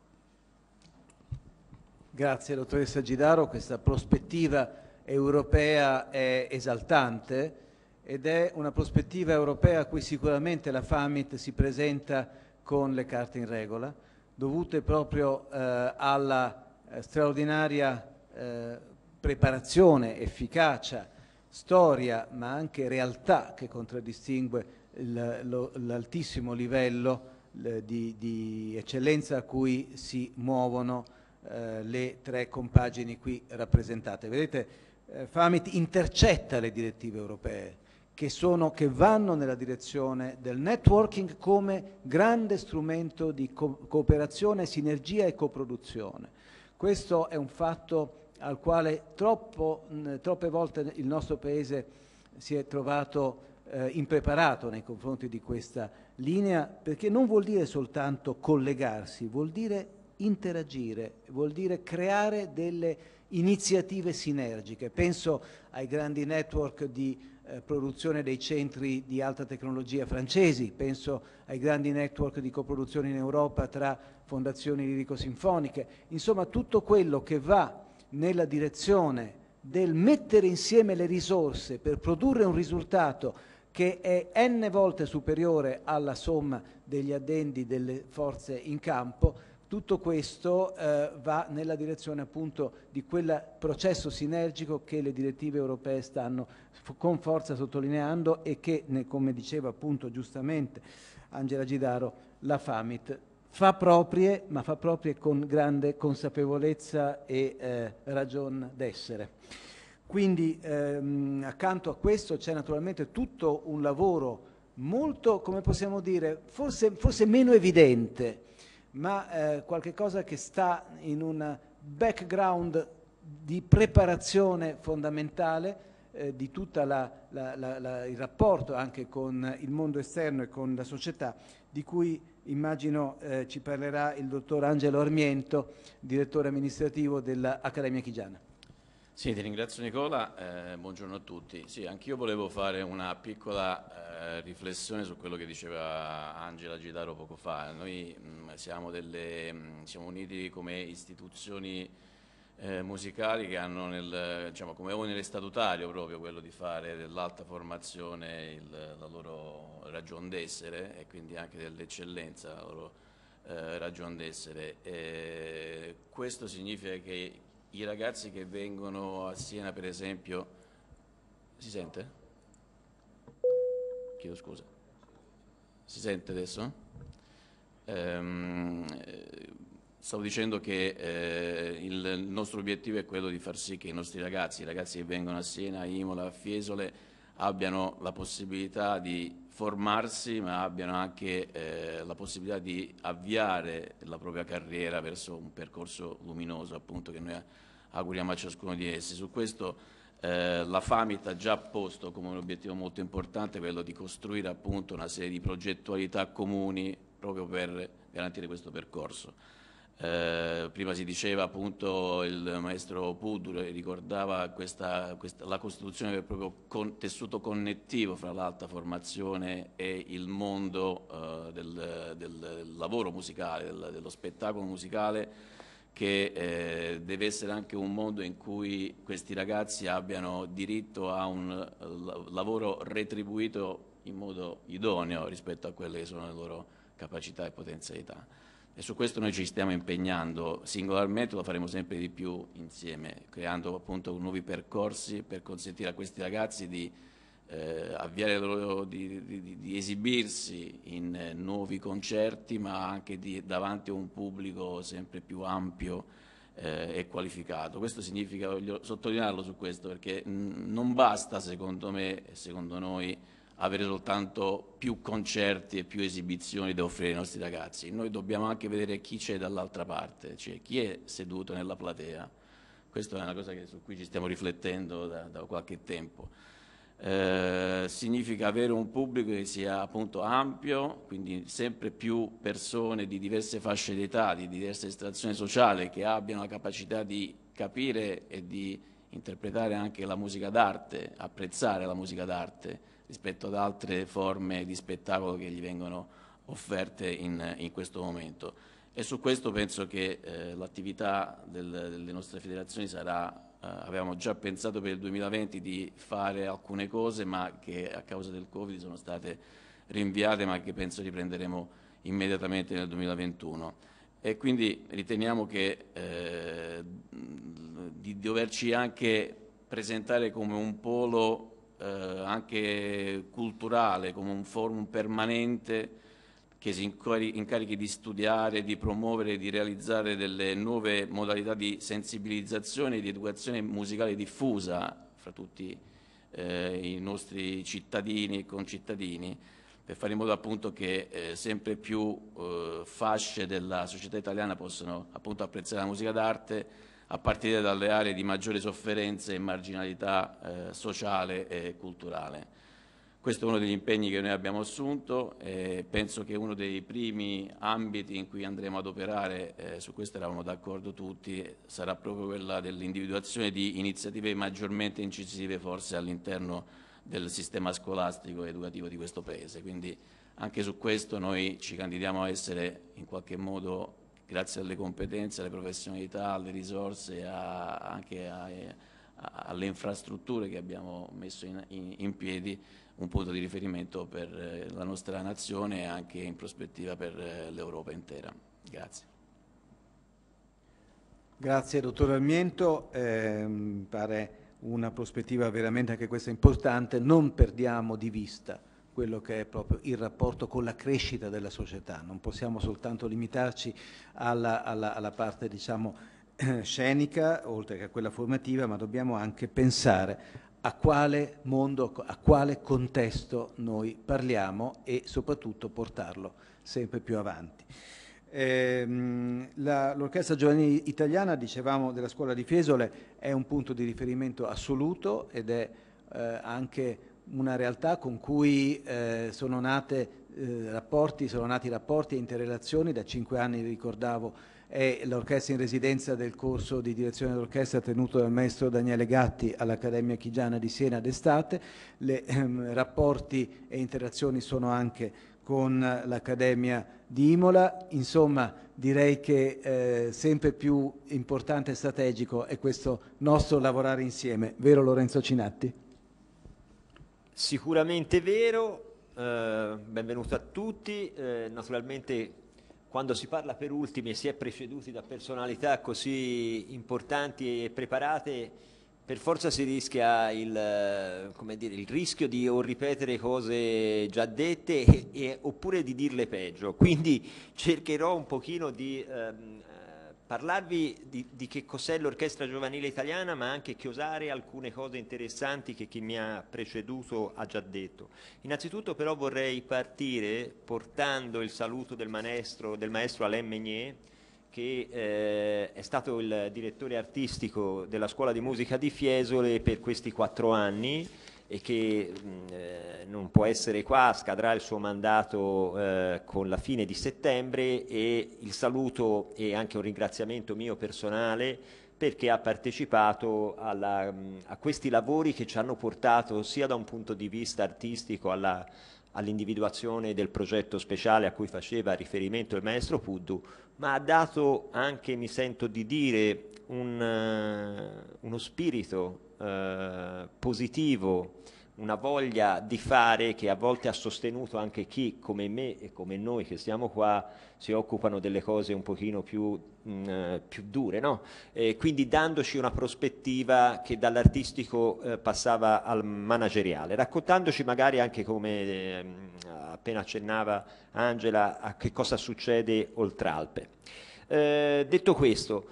Grazie dottoressa Gidaro, questa prospettiva europea è esaltante ed è una prospettiva europea a cui sicuramente la Famit si presenta con le carte in regola, dovute proprio eh, alla eh, straordinaria eh, preparazione, efficacia, storia, ma anche realtà che contraddistingue l'altissimo livello di, di, eccellenza a cui si muovono eh, le tre compagini qui rappresentate. Vedete, eh, Famit intercetta le direttive europee che, sono, che, vanno nella direzione del networking come grande strumento di co cooperazione, sinergia e coproduzione. Questo è un fatto al quale troppo, troppe volte il nostro Paese si è trovato eh, impreparato nei confronti di questa linea, perché non vuol dire soltanto collegarsi, vuol dire interagire, vuol dire creare delle iniziative sinergiche. Penso ai grandi network di eh, produzione dei centri di alta tecnologia francesi, penso ai grandi network di coproduzione in Europa tra fondazioni lirico-sinfoniche, insomma tutto quello che va nella direzione del mettere insieme le risorse per produrre un risultato che è n volte superiore alla somma degli addendi delle forze in campo, tutto questo eh, va nella direzione appunto di quel processo sinergico che le direttive europee stanno con forza sottolineando e che, come diceva appunto giustamente Angela Gidaro, la FAMIT fa proprie, ma fa proprie con grande consapevolezza e eh, ragion d'essere. Quindi ehm, accanto a questo c'è naturalmente tutto un lavoro molto, come possiamo dire, forse, forse meno evidente, ma eh, qualche che sta in un background di preparazione fondamentale eh, di tutto il rapporto anche con il mondo esterno e con la società, di cui Immagino eh, ci parlerà il dottor Angelo Armiento, direttore amministrativo dell'Accademia Chigiana. Sì, ti ringrazio Nicola, eh, buongiorno a tutti. Sì, anch'io volevo fare una piccola eh, riflessione su quello che diceva Angela Gidaro poco fa. Noi mh, mm, siamo, delle, mh, mm, siamo, uniti come istituzioni eh, musicali che hanno nel, diciamo, come onere statutario proprio quello di fare dell'alta formazione il, la loro ragion d'essere e quindi anche dell'eccellenza la loro eh, ragion d'essere. questo significa che i ragazzi che vengono a Siena per esempio, si sente? Chiedo scusa, si sente adesso? Ehm, Stavo dicendo che eh, il nostro obiettivo è quello di far sì che i nostri ragazzi, i ragazzi che vengono a Siena, a Imola, a Fiesole, abbiano la possibilità di formarsi ma abbiano anche eh, la possibilità di avviare la propria carriera verso un percorso luminoso appunto che noi auguriamo a ciascuno di essi. Su questo eh, la FAMIT ha già posto come un obiettivo molto importante quello di costruire appunto una serie di progettualità comuni proprio per garantire questo percorso. Eh, prima si diceva appunto il maestro Pudur ricordava questa, questa, la Costituzione del proprio con, tessuto connettivo fra l'alta formazione e il mondo eh, del, del, lavoro musicale, del, dello spettacolo musicale che eh, deve essere anche un mondo in cui questi ragazzi abbiano diritto a un lavoro retribuito in modo idoneo rispetto a quelle che sono le loro capacità e potenzialità e su questo noi ci stiamo impegnando singolarmente, lo faremo sempre di più insieme, creando appunto nuovi percorsi per consentire a questi ragazzi di eh, avviare loro, di, di, di, esibirsi in eh, nuovi concerti, ma anche di, davanti a un pubblico sempre più ampio eh, e qualificato. Questo significa, voglio sottolinearlo su questo, perché mm, non basta secondo me, secondo noi, avere soltanto più concerti e più esibizioni da offrire ai nostri ragazzi, noi dobbiamo anche vedere chi c'è dall'altra parte, cioè chi è seduto nella platea, questa è una cosa che, su cui ci stiamo riflettendo da, da qualche tempo. Eh, significa avere un pubblico che sia appunto ampio, quindi sempre più persone di diverse fasce d'età, di diversa estrazione sociale che abbiano la capacità di capire e di interpretare anche la musica d'arte, apprezzare la musica d'arte rispetto ad altre forme di spettacolo che gli vengono offerte in, in questo momento. E su questo penso che eh, l'attività del, delle nostre federazioni sarà Uh, avevamo già pensato per il 2020 di fare alcune cose ma che a causa del Covid sono state rinviate ma che penso riprenderemo immediatamente nel 2021 e quindi riteniamo che eh, di doverci anche presentare come un polo eh, anche culturale, come un forum permanente che si incarichi di studiare, di promuovere, di realizzare delle nuove modalità di sensibilizzazione e di educazione musicale diffusa fra tutti eh, i nostri cittadini e concittadini per fare in modo appunto che eh, sempre più eh, fasce della società italiana possano appunto apprezzare la musica d'arte a partire dalle aree di maggiore sofferenza e marginalità eh, sociale e culturale. Questo è uno degli impegni che noi abbiamo assunto e penso che uno dei primi ambiti in cui andremo ad operare, eh, su questo eravamo d'accordo tutti, sarà proprio quella dell'individuazione di iniziative maggiormente incisive forse all'interno del sistema scolastico ed educativo di questo Paese. Quindi anche su questo noi ci candidiamo a essere in qualche modo grazie alle competenze, alle professionalità, alle risorse, a, anche a, a, alle infrastrutture che abbiamo messo in, in, in, piedi, un punto di riferimento per eh, la nostra nazione e anche in prospettiva per eh, l'Europa intera. Grazie. Grazie dottor Armiento, eh, pare una prospettiva veramente anche questa importante, non perdiamo di vista quello che è proprio il rapporto con la crescita della società, non possiamo soltanto limitarci alla, alla, alla parte diciamo, eh, scenica, oltre che a quella formativa, ma dobbiamo anche pensare a quale mondo, a quale contesto noi parliamo e soprattutto portarlo sempre più avanti. Ehm, l'Orchestra Giovanile Italiana, dicevamo, della scuola di Fiesole è un punto di riferimento assoluto ed è eh, anche una realtà con cui eh, sono, nate, eh, rapporti, sono nati rapporti e interrelazioni, da cinque anni ricordavo è l'orchestra in residenza del corso di direzione d'orchestra tenuto dal maestro Daniele Gatti all'Accademia Chigiana di Siena d'estate, le ehm, rapporti e interazioni sono anche con l'Accademia di Imola, insomma direi che eh, sempre più importante e strategico è questo nostro lavorare insieme, vero Lorenzo Cinatti? Sicuramente vero, eh, benvenuto a tutti, eh, naturalmente quando si parla per ultimi e si è preceduti da personalità così importanti e preparate, per forza si rischia il, eh, dire, il rischio di o ripetere cose già dette e, e, oppure di dirle peggio, quindi cercherò un pochino di ehm, parlarvi di, di, che cos'è l'orchestra giovanile italiana, ma anche chiosare alcune cose interessanti che chi mi ha preceduto ha già detto. Innanzitutto però vorrei partire portando il saluto del maestro, del maestro Alain Meunier, che eh, è stato il direttore artistico della scuola di musica di Fiesole per questi quattro anni e che mh, eh, non può essere qua, scadrà il suo mandato eh, con la fine di settembre e il saluto e anche un ringraziamento mio personale perché ha partecipato alla, a questi lavori che ci hanno portato sia da un punto di vista artistico alla, all'individuazione del progetto speciale a cui faceva riferimento il maestro Puddu, ma ha dato anche, mi sento di dire, un, uh, uno spirito eh, positivo, una voglia di fare che a volte ha sostenuto anche chi, come me e come noi che siamo qua, si occupano delle cose un pochino più, mh, mm, eh, più dure, no? eh, quindi dandoci una prospettiva che dall'artistico eh, passava al manageriale, raccontandoci magari anche come eh, appena accennava Angela a che cosa succede oltre Alpe. Eh, detto questo,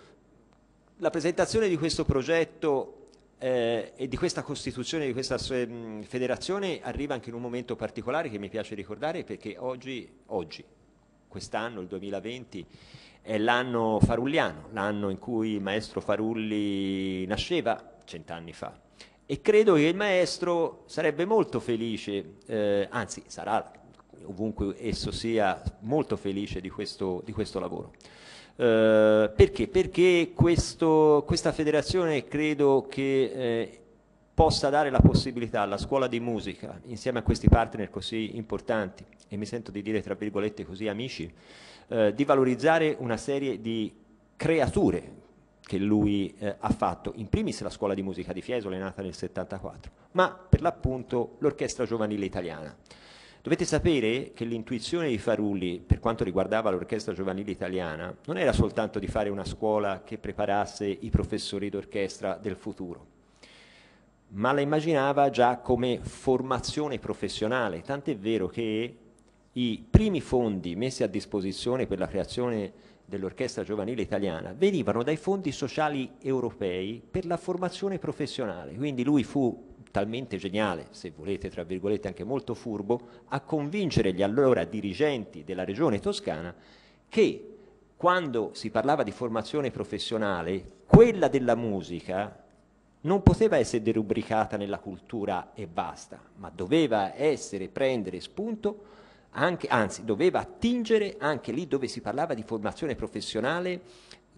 la presentazione di questo progetto eh, e di questa costituzione, di questa mh, eh, federazione arriva anche in un momento particolare che mi piace ricordare perché oggi, oggi quest'anno, il 2020, è l'anno farulliano, l'anno in cui il maestro Farulli nasceva cent'anni fa. E credo che il maestro sarebbe molto felice, eh, anzi sarà ovunque esso sia molto felice di questo, di questo lavoro. Eh, perché? Perché questo, questa federazione credo che eh, possa dare la possibilità alla scuola di musica, insieme a questi partner così importanti, e mi sento di dire tra virgolette così amici, eh, di valorizzare una serie di creature che lui eh, ha fatto, in primis la scuola di musica di Fiesole nata nel 74, ma per l'appunto l'orchestra giovanile italiana. Dovete sapere che l'intuizione di Farulli per quanto riguardava l'orchestra giovanile italiana non era soltanto di fare una scuola che preparasse i professori d'orchestra del futuro, ma la immaginava già come formazione professionale, tant'è vero che i primi fondi messi a disposizione per la creazione dell'Orchestra Giovanile Italiana venivano dai fondi sociali europei per la formazione professionale, quindi lui fu talmente geniale, se volete tra virgolette anche molto furbo, a convincere gli allora dirigenti della regione toscana che quando si parlava di formazione professionale, quella della musica non poteva essere derubricata nella cultura e basta, ma doveva essere prendere spunto anche, anzi doveva attingere anche lì dove si parlava di formazione professionale,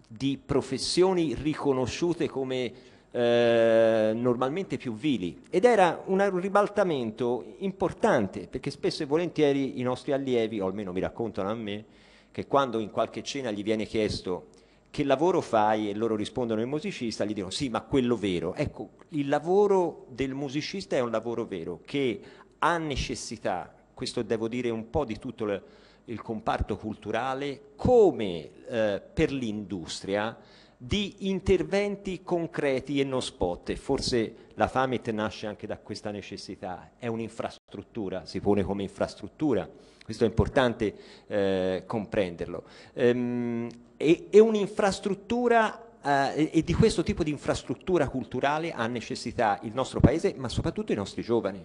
di professioni riconosciute come eh, normalmente più vili ed era un ribaltamento importante perché spesso e volentieri i nostri allievi, o almeno mi raccontano a me, che quando in qualche cena gli viene chiesto che lavoro fai e loro rispondono il musicista, gli dicono sì ma quello vero. Ecco, il lavoro del musicista è un lavoro vero che ha necessità, questo devo dire un po' di tutto il, comparto culturale, come eh, per l'industria, di interventi concreti e non spot. E forse la Famit nasce anche da questa necessità, è un'infrastruttura, si pone come infrastruttura, questo è importante eh, comprenderlo. Ehm, è, è un'infrastruttura Uh, e, di questo tipo di infrastruttura culturale ha necessità il nostro paese, ma soprattutto i nostri giovani.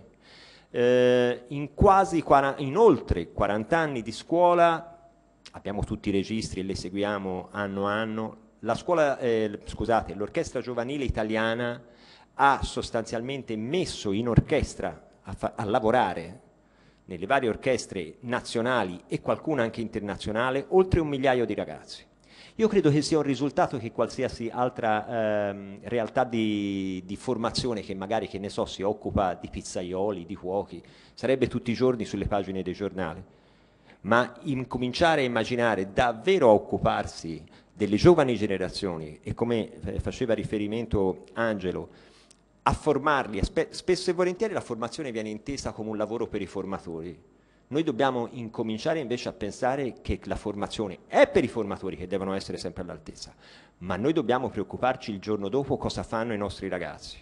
Uh, in, quasi, in oltre 40 anni di scuola, abbiamo tutti i registri e li seguiamo anno a anno, la scuola, eh, scusate, l'orchestra giovanile italiana ha sostanzialmente messo in orchestra a, fa- a lavorare nelle varie orchestre nazionali e qualcuna anche internazionale oltre un migliaio di ragazzi. Io credo che sia un risultato che qualsiasi altra ehm, realtà di, di, formazione che magari, che ne so, si occupa di pizzaioli, di cuochi, sarebbe tutti i giorni sulle pagine dei giornali. Ma cominciare a immaginare davvero a occuparsi delle giovani generazioni e come eh, faceva riferimento Angelo, a formarli, spesso e volentieri la formazione viene intesa come un lavoro per i formatori. Noi dobbiamo incominciare invece a pensare che la formazione è per i formatori che devono essere sempre all'altezza, ma noi dobbiamo preoccuparci il giorno dopo cosa fanno i nostri ragazzi.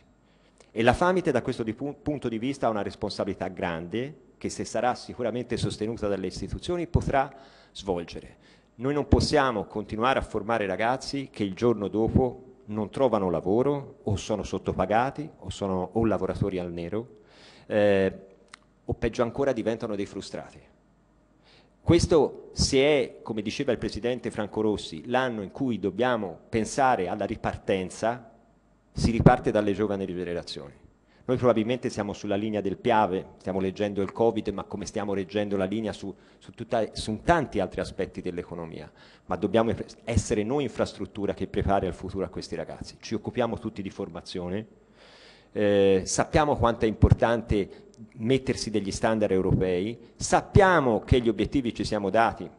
E la Famite da questo di pu- punto di vista ha una responsabilità grande che se sarà sicuramente sostenuta dalle istituzioni potrà svolgere noi non possiamo continuare a formare ragazzi che il giorno dopo non trovano lavoro o sono sottopagati o sono o lavoratori al nero eh, o peggio ancora diventano dei frustrati. Questo se è, come diceva il Presidente Franco Rossi, l'anno in cui dobbiamo pensare alla ripartenza, si riparte dalle giovani generazioni. Noi probabilmente siamo sulla linea del piave, stiamo leggendo il Covid, ma come stiamo leggendo la linea su, su, tutta, su tanti altri aspetti dell'economia. Ma dobbiamo essere noi infrastruttura che prepari al futuro a questi ragazzi. Ci occupiamo tutti di formazione, eh, sappiamo quanto è importante mettersi degli standard europei, sappiamo che gli obiettivi ci siamo dati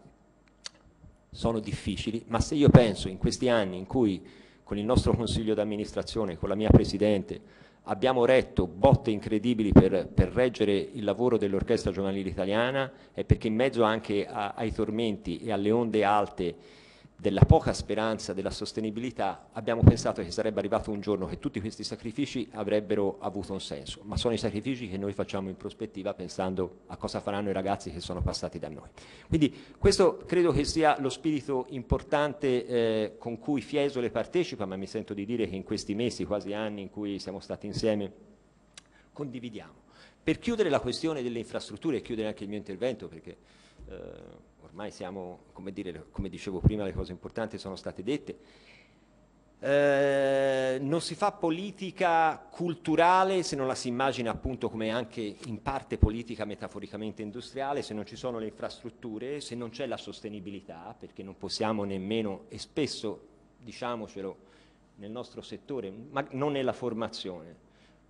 sono difficili, ma se io penso in questi anni in cui con il nostro consiglio d'amministrazione, con la mia presidente, abbiamo retto botte incredibili per, per reggere il lavoro dell'Orchestra Giovanile Italiana e perché in mezzo anche a, ai tormenti e alle onde alte della poca speranza della sostenibilità, abbiamo pensato che sarebbe arrivato un giorno che tutti questi sacrifici avrebbero avuto un senso, ma sono i sacrifici che noi facciamo in prospettiva pensando a cosa faranno i ragazzi che sono passati da noi. Quindi questo credo che sia lo spirito importante eh, con cui Fiesole partecipa, ma mi sento di dire che in questi mesi, quasi anni in cui siamo stati insieme, condividiamo. Per chiudere la questione delle infrastrutture e chiudere anche il mio intervento, perché... Eh, ormai siamo, come, dire, come dicevo prima, le cose importanti sono state dette. Eh, non si fa politica culturale se non la si immagina appunto come anche in parte politica metaforicamente industriale, se non ci sono le infrastrutture, se non c'è la sostenibilità, perché non possiamo nemmeno, e spesso diciamocelo nel nostro settore, ma non nella formazione,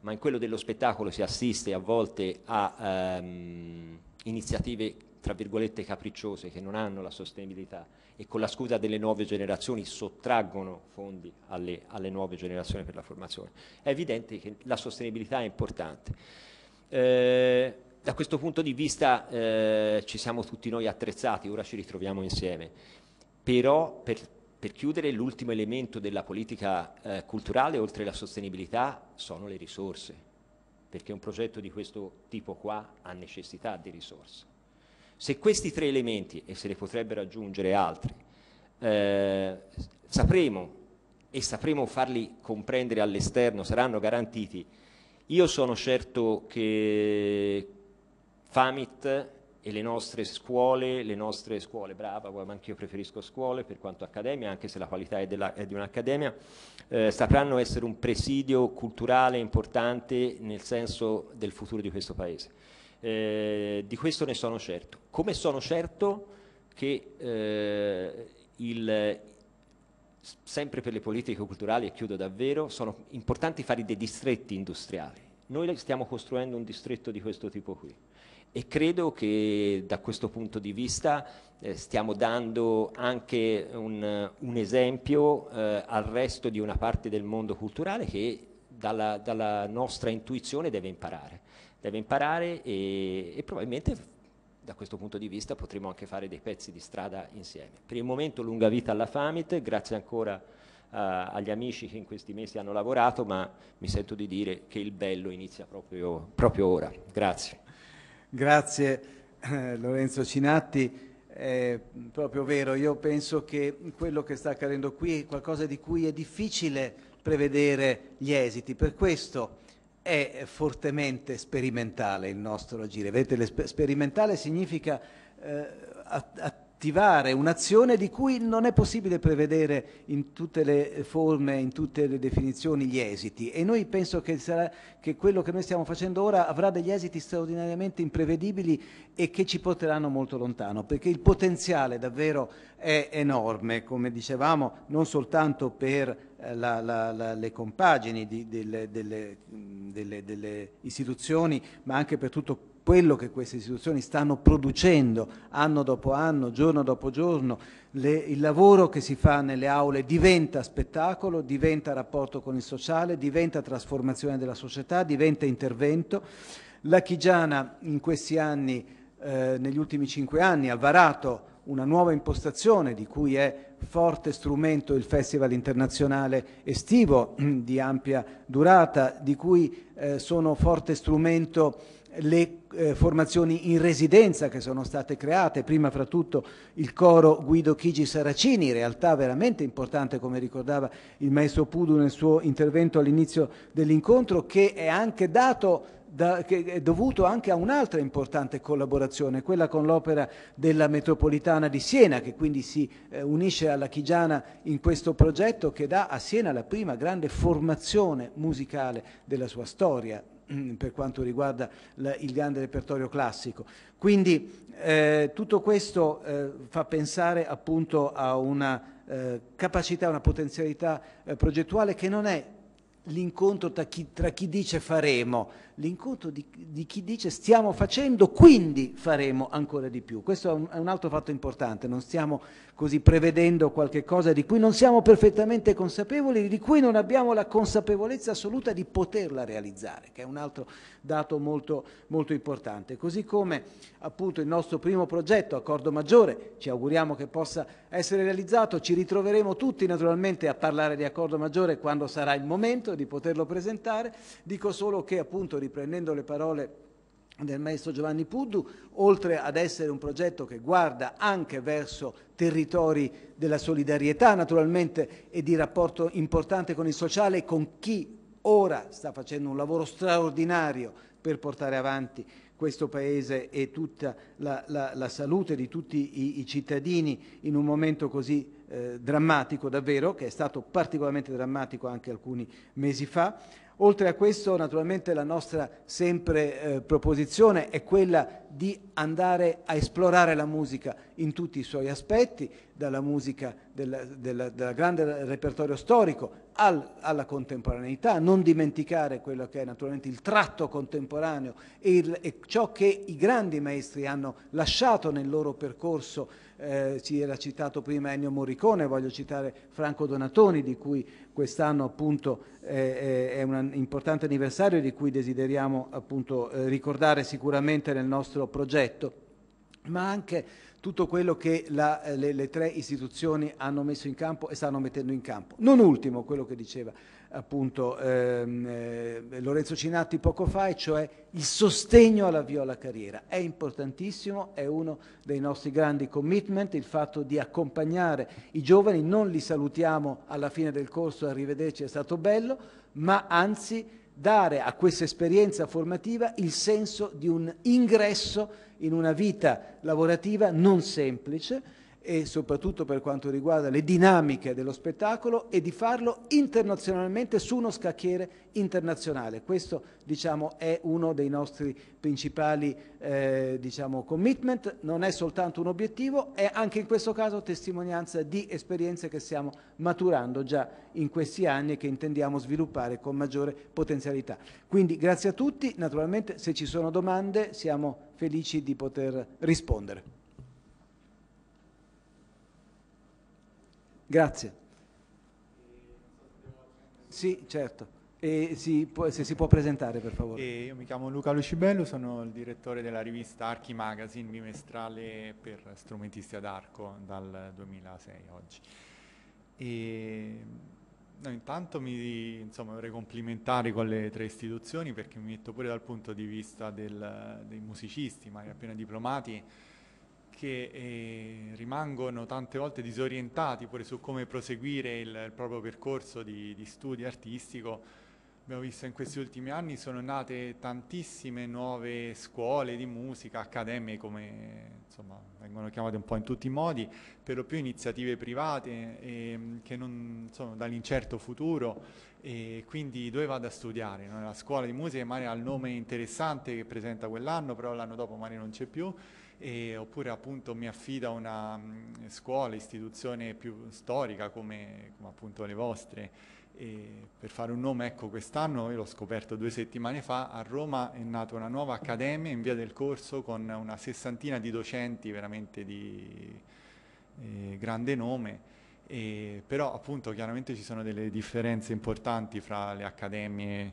ma in quello dello spettacolo si assiste a volte a ehm, iniziative tra virgolette capricciose che non hanno la sostenibilità e con la scusa delle nuove generazioni sottraggono fondi alle, alle nuove generazioni per la formazione. È evidente che la sostenibilità è importante. Eh, da questo punto di vista eh, ci siamo tutti noi attrezzati, ora ci ritroviamo insieme, però per, per chiudere l'ultimo elemento della politica eh, culturale, oltre alla sostenibilità, sono le risorse, perché un progetto di questo tipo qua ha necessità di risorse. Se questi tre elementi, e se ne potrebbero aggiungere altri, eh, sapremo e sapremo farli comprendere all'esterno, saranno garantiti, io sono certo che Famit e le nostre scuole, le nostre scuole, brava, ma anche io preferisco scuole per quanto accademia, anche se la qualità è, della, è di un'accademia, eh, sapranno essere un presidio culturale importante nel senso del futuro di questo Paese eh, di questo ne sono certo. Come sono certo che eh, il, sempre per le politiche culturali, e chiudo davvero, sono importanti fare dei distretti industriali. Noi stiamo costruendo un distretto di questo tipo qui e credo che da questo punto di vista eh, stiamo dando anche un, un esempio eh, al resto di una parte del mondo culturale che dalla, dalla nostra intuizione deve imparare deve imparare e, e probabilmente da questo punto di vista potremo anche fare dei pezzi di strada insieme. Per il momento lunga vita alla Famit, grazie ancora uh, agli amici che in questi mesi hanno lavorato, ma mi sento di dire che il bello inizia proprio, proprio ora. Grazie. Grazie eh, Lorenzo Cinatti. È proprio vero, io penso che quello che sta accadendo qui è qualcosa di cui è difficile prevedere gli esiti. Per questo è fortemente sperimentale il nostro agire. Vedete, sperimentale significa eh, a, attivare un'azione di cui non è possibile prevedere in tutte le forme, in tutte le definizioni gli esiti e noi penso che, sarà, che quello che noi stiamo facendo ora avrà degli esiti straordinariamente imprevedibili e che ci porteranno molto lontano perché il potenziale davvero è enorme, come dicevamo, non soltanto per eh, la, la, la, le compagini di, delle, delle, delle, delle istituzioni ma anche per tutto il quello che queste istituzioni stanno producendo anno dopo anno, giorno dopo giorno, le, il lavoro che si fa nelle aule diventa spettacolo, diventa rapporto con il sociale, diventa trasformazione della società, diventa intervento. La Chigiana in questi anni, eh, negli ultimi cinque anni, ha varato una nuova impostazione di cui è forte strumento il Festival internazionale estivo di ampia durata, di cui eh, sono forte strumento le eh, formazioni in residenza che sono state create, prima fra tutto il coro Guido Chigi Saracini, realtà veramente importante come ricordava il maestro Pudu nel suo intervento all'inizio dell'incontro, che è anche dato da, che è dovuto anche a un'altra importante collaborazione, quella con l'opera della metropolitana di Siena, che quindi si eh, unisce alla Chigiana in questo progetto che dà a Siena la prima grande formazione musicale della sua storia. Mm, per quanto riguarda la, il grande repertorio classico. Quindi eh, tutto questo eh, fa pensare appunto a una eh, capacità, una potenzialità eh, progettuale che non è l'incontro tra, tra chi dice faremo, l'incontro di, di, chi dice stiamo facendo, quindi faremo ancora di più. Questo è un, è un altro fatto importante, non stiamo così prevedendo qualcosa di cui non siamo perfettamente consapevoli, di cui non abbiamo la consapevolezza assoluta di poterla realizzare, che è un altro dato molto, molto importante. Così come appunto il nostro primo progetto, Accordo Maggiore, ci auguriamo che possa essere realizzato, ci ritroveremo tutti naturalmente a parlare di Accordo Maggiore quando sarà il momento di poterlo presentare, dico solo che appunto riprendendo le parole del maestro Giovanni Puddu, oltre ad essere un progetto che guarda anche verso territori della solidarietà naturalmente e di rapporto importante con il sociale e con chi ora sta facendo un lavoro straordinario per portare avanti questo Paese e tutta la, la, la salute di tutti i, i, cittadini in un momento così eh, drammatico davvero, che è stato particolarmente drammatico anche alcuni mesi fa. Oltre a questo naturalmente la nostra sempre eh, proposizione è quella di andare a esplorare la musica in tutti i suoi aspetti, dalla musica del grande repertorio storico al, alla contemporaneità, non dimenticare quello che è naturalmente il tratto contemporaneo e, il, e ciò che i grandi maestri hanno lasciato nel loro percorso eh, ci era citato prima Ennio Morricone, voglio citare Franco Donatoni di cui quest'anno appunto eh, è un importante anniversario di cui desideriamo appunto eh, ricordare sicuramente nel nostro progetto ma anche tutto quello che la, le, le, tre istituzioni hanno messo in campo e stanno mettendo in campo. Non ultimo quello che diceva appunto ehm, eh, Lorenzo Cinatti poco fa, e cioè il sostegno all'avvio alla carriera. È importantissimo, è uno dei nostri grandi commitment, il fatto di accompagnare i giovani, non li salutiamo alla fine del corso, arrivederci, è stato bello, ma anzi dare a questa esperienza formativa il senso di un ingresso in una vita lavorativa non semplice, e soprattutto per quanto riguarda le dinamiche dello spettacolo e di farlo internazionalmente su uno scacchiere internazionale. Questo diciamo, è uno dei nostri principali eh, diciamo, commitment, non è soltanto un obiettivo, è anche in questo caso testimonianza di esperienze che stiamo maturando già in questi anni e che intendiamo sviluppare con maggiore potenzialità. Quindi grazie a tutti, naturalmente se ci sono domande siamo felici di poter rispondere. Grazie. Sì, certo. E si può, se si può presentare per favore. E io mi chiamo Luca Lucibello, sono il direttore della rivista Archi Magazine, bimestrale per strumentisti ad arco dal 2006 oggi. E, no, intanto mi, insomma, vorrei complimentare con le tre istituzioni perché mi metto pure dal punto di vista del, dei musicisti, ma appena diplomati, che eh, rimangono tante volte disorientati pure su come proseguire il, il proprio percorso di, di studio artistico. Abbiamo visto in questi ultimi anni sono nate tantissime nuove scuole di musica, accademie come insomma, vengono chiamate un po' in tutti i modi, per lo più iniziative private eh, che non sono dall'incerto futuro e quindi dove vado a studiare? No? La scuola di musica magari ha il nome interessante che presenta quell'anno, però l'anno dopo magari non c'è più e, oppure appunto mi affida una mh, mm, scuola, istituzione più storica come, come appunto le vostre. E per fare un nome, ecco, quest'anno, io l'ho scoperto due settimane fa, a Roma è nata una nuova accademia in via del corso con una sessantina di docenti veramente di eh, grande nome. E, però appunto chiaramente ci sono delle differenze importanti fra le accademie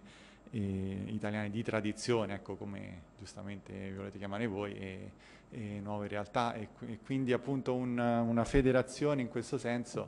eh, italiane di tradizione, ecco come giustamente vi volete chiamare voi, e, e nuove realtà e, e quindi appunto un, una federazione in questo senso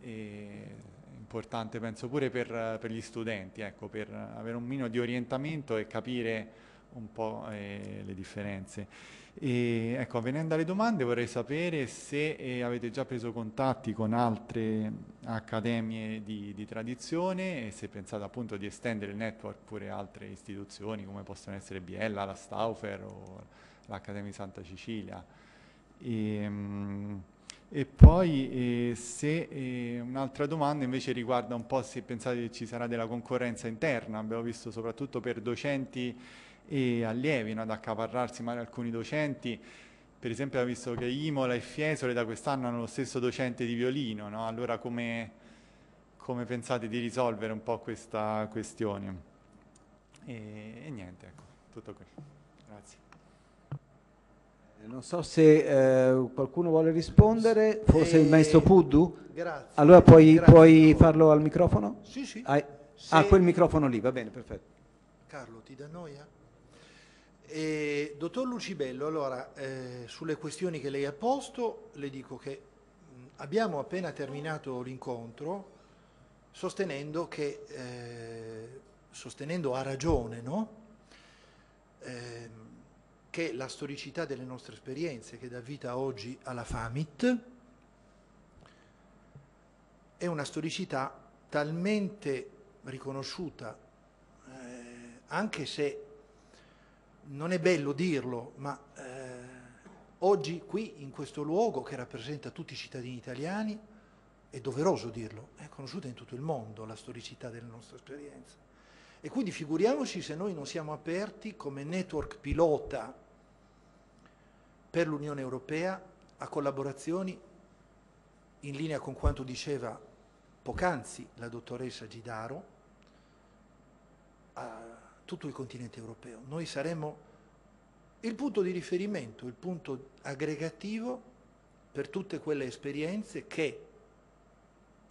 è eh, importante penso pure per, per gli studenti, ecco, per avere un minimo di orientamento e capire un po' eh, le differenze. E, ecco, venendo alle domande vorrei sapere se eh, avete già preso contatti con altre accademie di, di, tradizione e se pensate appunto di estendere il network pure a altre istituzioni come possono essere Biella, la Stauffer o l'Accademia Santa Cecilia. E, ehm, e poi eh, se eh, un'altra domanda invece riguarda un po' se pensate che ci sarà della concorrenza interna, abbiamo visto soprattutto per docenti e allievi no, ad accaparrarsi magari alcuni docenti, per esempio abbiamo visto che Imola e Fiesole da quest'anno hanno lo stesso docente di violino, no? allora come, come, pensate di risolvere un po' questa questione? E, e niente, ecco, tutto qui. Grazie. Eh, non so se eh, qualcuno vuole rispondere, forse eh, il maestro Puddu? Grazie. Allora puoi, grazie, puoi farlo al microfono? Sì, sì. Ah, se... ah, quel microfono lì, va bene, perfetto. Carlo, ti dà noia? Eh, dottor Lucibello, allora, eh, sulle questioni che lei ha posto, le dico che abbiamo appena terminato l'incontro sostenendo che, eh, sostenendo a ragione, no? che è la storicità delle nostre esperienze che dà vita oggi alla Famit, è una storicità talmente riconosciuta, eh, anche se non è bello dirlo, ma eh, oggi qui in questo luogo che rappresenta tutti i cittadini italiani, è doveroso dirlo, è conosciuta in tutto il mondo la storicità della nostra esperienza. E quindi figuriamoci se noi non siamo aperti come network pilota per l'Unione Europea a collaborazioni in linea con quanto diceva poc'anzi la dottoressa Gidaro a tutto il continente europeo. Noi saremo il punto di riferimento, il punto aggregativo per tutte quelle esperienze che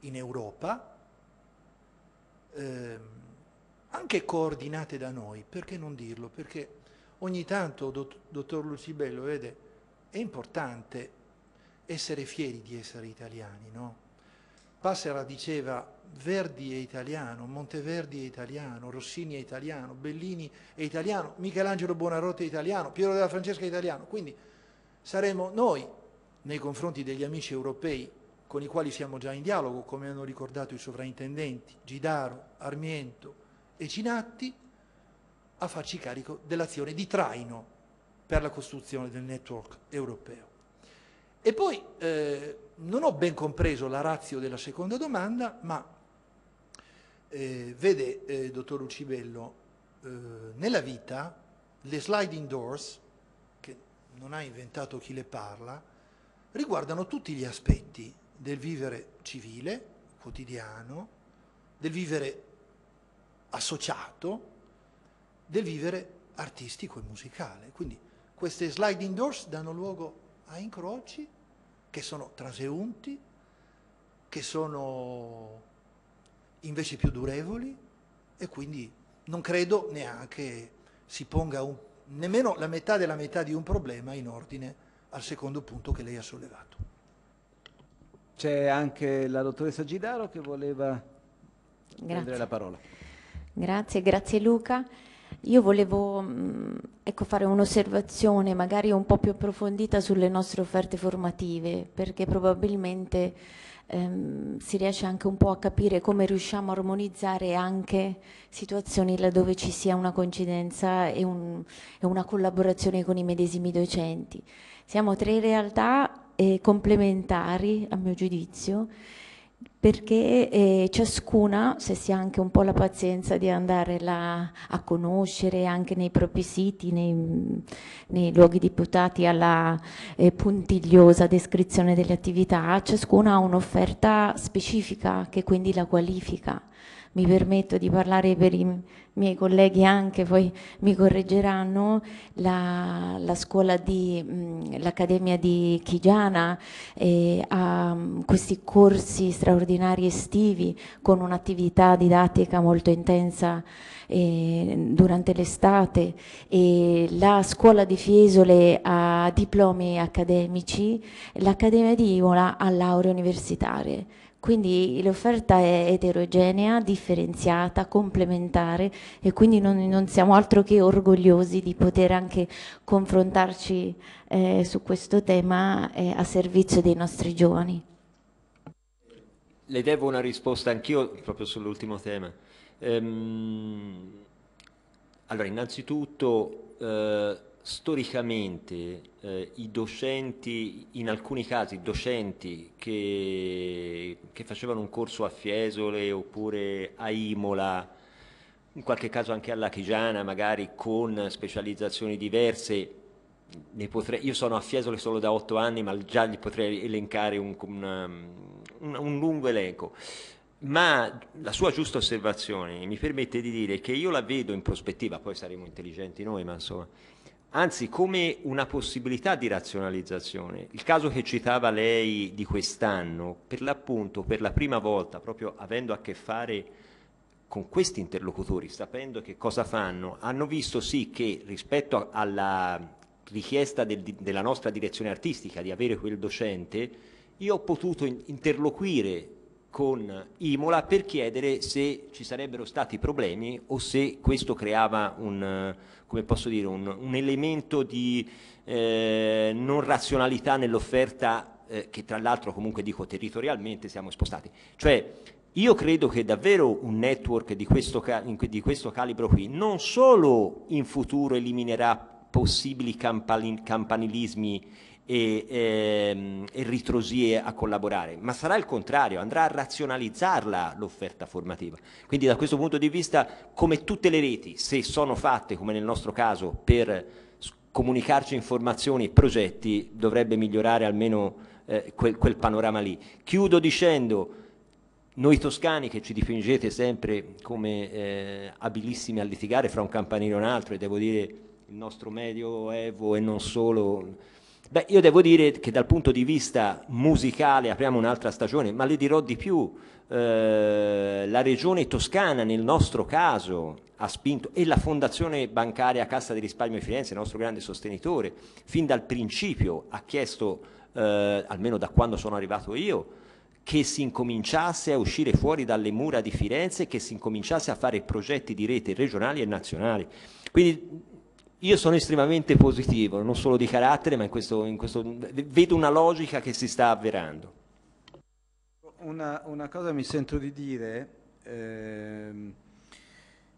in Europa, ehm, anche coordinate da noi, perché non dirlo? Perché ogni tanto, dottor Lucibello, vede, è importante essere fieri di essere italiani, no? Passera diceva Verdi è italiano, Monteverdi è italiano, Rossini è italiano, Bellini è italiano, Michelangelo Buonarroti è italiano, Piero della Francesca è italiano. Quindi saremo noi, nei confronti degli amici europei con i quali siamo già in dialogo, come hanno ricordato i sovrintendenti Gidaro, Armiento e Cinatti, a farci carico dell'azione di traino per la costruzione del network europeo. E poi eh, non ho ben compreso la razio della seconda domanda, ma eh, vede, eh, dottor Lucibello, eh, nella vita le sliding doors, che non ha inventato chi le parla, riguardano tutti gli aspetti del vivere civile, quotidiano, del vivere associato, del vivere artistico e musicale. Quindi queste sliding doors danno luogo a incroci che sono traseunti, che sono invece più durevoli e quindi non credo neanche si ponga un, nemmeno la metà della metà di un problema in ordine al secondo punto che lei ha sollevato. C'è anche la dottoressa Gidaro che voleva Grazie. prendere la parola. Grazie, grazie Luca. Io volevo mm, ecco, fare un'osservazione magari un po' più approfondita sulle nostre offerte formative, perché probabilmente ehm, si riesce anche un po' a capire come riusciamo a armonizzare anche situazioni laddove ci sia una coincidenza e, un, e una collaborazione con i medesimi docenti. Siamo tre realtà eh, complementari, a mio giudizio, perché eh, ciascuna, se si ha anche un po' la pazienza di andare là a conoscere anche nei propri siti, nei, nei luoghi deputati alla eh, puntigliosa descrizione delle attività, ciascuna ha un'offerta specifica che quindi la qualifica mi permetto di parlare per i miei colleghi anche, poi mi correggeranno, la, la scuola di, l'Accademia di Chigiana eh, ha questi corsi straordinari estivi con un'attività didattica molto intensa eh, durante l'estate e la scuola di Fiesole ha diplomi accademici, l'Accademia di Imola ha lauree universitarie quindi l'offerta è eterogenea, differenziata, complementare e quindi non, non, siamo altro che orgogliosi di poter anche confrontarci eh, su questo tema eh, a servizio dei nostri giovani. Le devo una risposta anch'io proprio sull'ultimo tema. Ehm, allora, innanzitutto... Eh, storicamente eh, i docenti, in alcuni casi i docenti che, che, facevano un corso a Fiesole oppure a Imola, in qualche caso anche all'Achigiana, magari con specializzazioni diverse, potrei, io sono a Fiesole solo da otto anni, ma già gli potrei elencare un, una, un, un lungo elenco ma la sua giusta osservazione mi permette di dire che io la vedo in prospettiva, poi saremo intelligenti noi, ma insomma, anzi come una possibilità di razionalizzazione. Il caso che citava lei di quest'anno, per l'appunto, per la prima volta, proprio avendo a che fare con questi interlocutori, sapendo che cosa fanno, hanno visto sì che rispetto alla richiesta del, della nostra direzione artistica di avere quel docente, io ho potuto interloquire con Imola per chiedere se ci sarebbero stati problemi o se questo creava un come posso dire, un, un elemento di eh, non razionalità nell'offerta eh, che tra l'altro comunque dico territorialmente siamo spostati. Cioè io credo che davvero un network di questo, di questo calibro qui non solo in futuro eliminerà possibili campanilismi e, e, ehm, e ritrosie a collaborare, ma sarà il contrario, andrà a razionalizzarla l'offerta formativa. Quindi da questo punto di vista, come tutte le reti, se sono fatte, come nel nostro caso, per comunicarci informazioni e progetti, dovrebbe migliorare almeno eh, quel, quel panorama lì. Chiudo dicendo noi toscani che ci dipingete sempre come eh, abilissimi a litigare fra un campanile e un altro e devo dire il nostro medio evo e non solo Beh, io devo dire che dal punto di vista musicale apriamo un'altra stagione, ma le dirò di più. Eh, la regione toscana, nel nostro caso, ha spinto e la Fondazione Bancaria Cassa di Risparmio di Firenze, il nostro grande sostenitore, fin dal principio ha chiesto, eh, almeno da quando sono arrivato io, che si incominciasse a uscire fuori dalle mura di Firenze, che si incominciasse a fare progetti di rete regionali e nazionali. Quindi io sono estremamente positivo, non solo di carattere, ma in questo, in questo vedo una logica che si sta avverando. Una, una cosa mi sento di dire, ehm,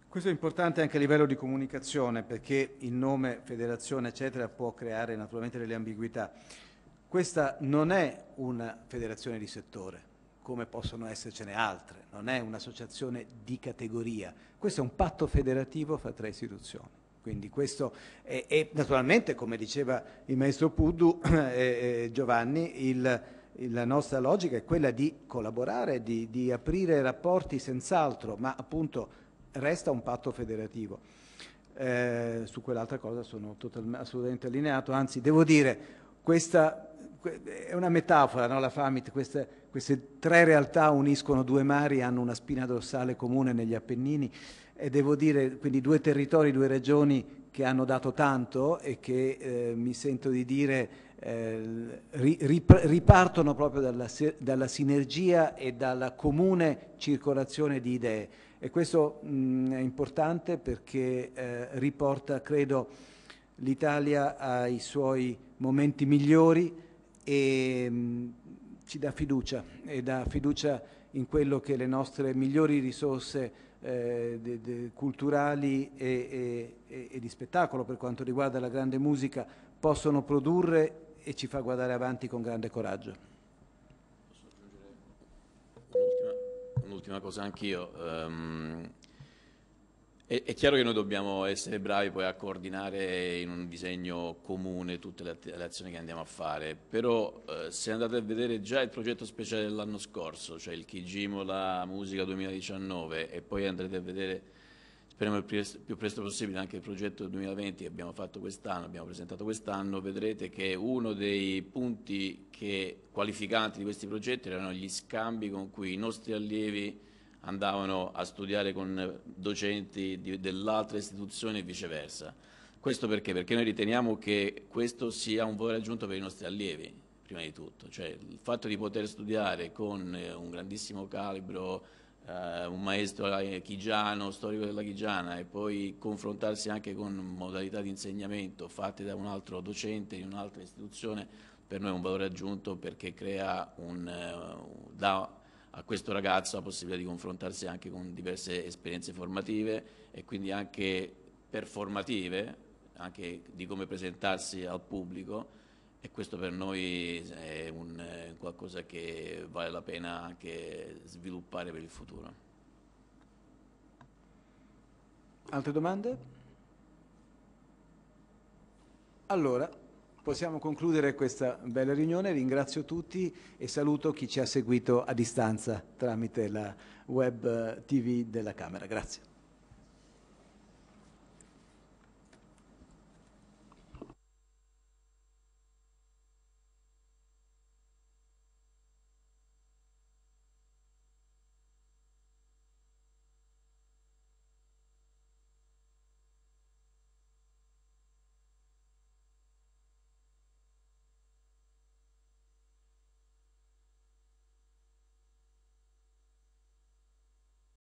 questo è importante anche a livello di comunicazione perché il nome federazione eccetera può creare naturalmente delle ambiguità. Questa non è una federazione di settore, come possono essercene altre, non è un'associazione di categoria, questo è un patto federativo fra tre istituzioni. Quindi questo è, è, naturalmente, come diceva il maestro Puddu, eh, eh, Giovanni, il, la nostra logica è quella di collaborare, di, di aprire rapporti senz'altro, ma appunto resta un patto federativo. Eh, su quell'altra cosa sono assolutamente allineato, anzi devo dire, questa è una metafora, no? la Famit, queste, queste tre realtà uniscono due mari, hanno una spina dorsale comune negli Appennini e devo dire quindi due territori, due regioni che hanno dato tanto e che eh, mi sento di dire eh, ripartono proprio dalla, dalla, sinergia e dalla comune circolazione di idee e questo mh, è importante perché eh, riporta credo l'Italia ai suoi momenti migliori e mh, ci dà fiducia e dà fiducia in quello che le nostre migliori risorse eh, de, de, culturali e, e, e, di spettacolo per quanto riguarda la grande musica possono produrre e ci fa guardare avanti con grande coraggio. Posso aggiungere un'ultima, un cosa anch'io? Um, è, è, chiaro che noi dobbiamo essere bravi poi a coordinare in un disegno comune tutte le, le azioni che andiamo a fare, però eh, se andate a vedere già il progetto speciale dell'anno scorso, cioè il Kijimo La Musica 2019 e poi andrete a vedere speriamo il più presto possibile anche il progetto 2020 che abbiamo fatto quest'anno, abbiamo presentato quest'anno, vedrete che uno dei punti che, qualificanti di questi progetti erano gli scambi con cui i nostri allievi andavano a studiare con docenti dell'altra istituzione e viceversa. Questo perché? Perché noi riteniamo che questo sia un valore aggiunto per i nostri allievi, prima di tutto. Cioè, il fatto di poter studiare con eh, un grandissimo calibro, eh, un maestro eh, chigiano, storico della chigiana, e poi confrontarsi anche con modalità di insegnamento fatte da un altro docente di un'altra istituzione, per noi è un valore aggiunto perché crea un, eh, dà a questo ragazzo la possibilità di confrontarsi anche con diverse esperienze formative e quindi anche performative, anche di come presentarsi al pubblico e questo per noi è un, qualcosa che vale la pena anche sviluppare per il futuro. Altre domande? Allora, Possiamo concludere questa bella riunione, ringrazio tutti e saluto chi ci ha seguito a distanza tramite la web eh, TV della Camera. Grazie.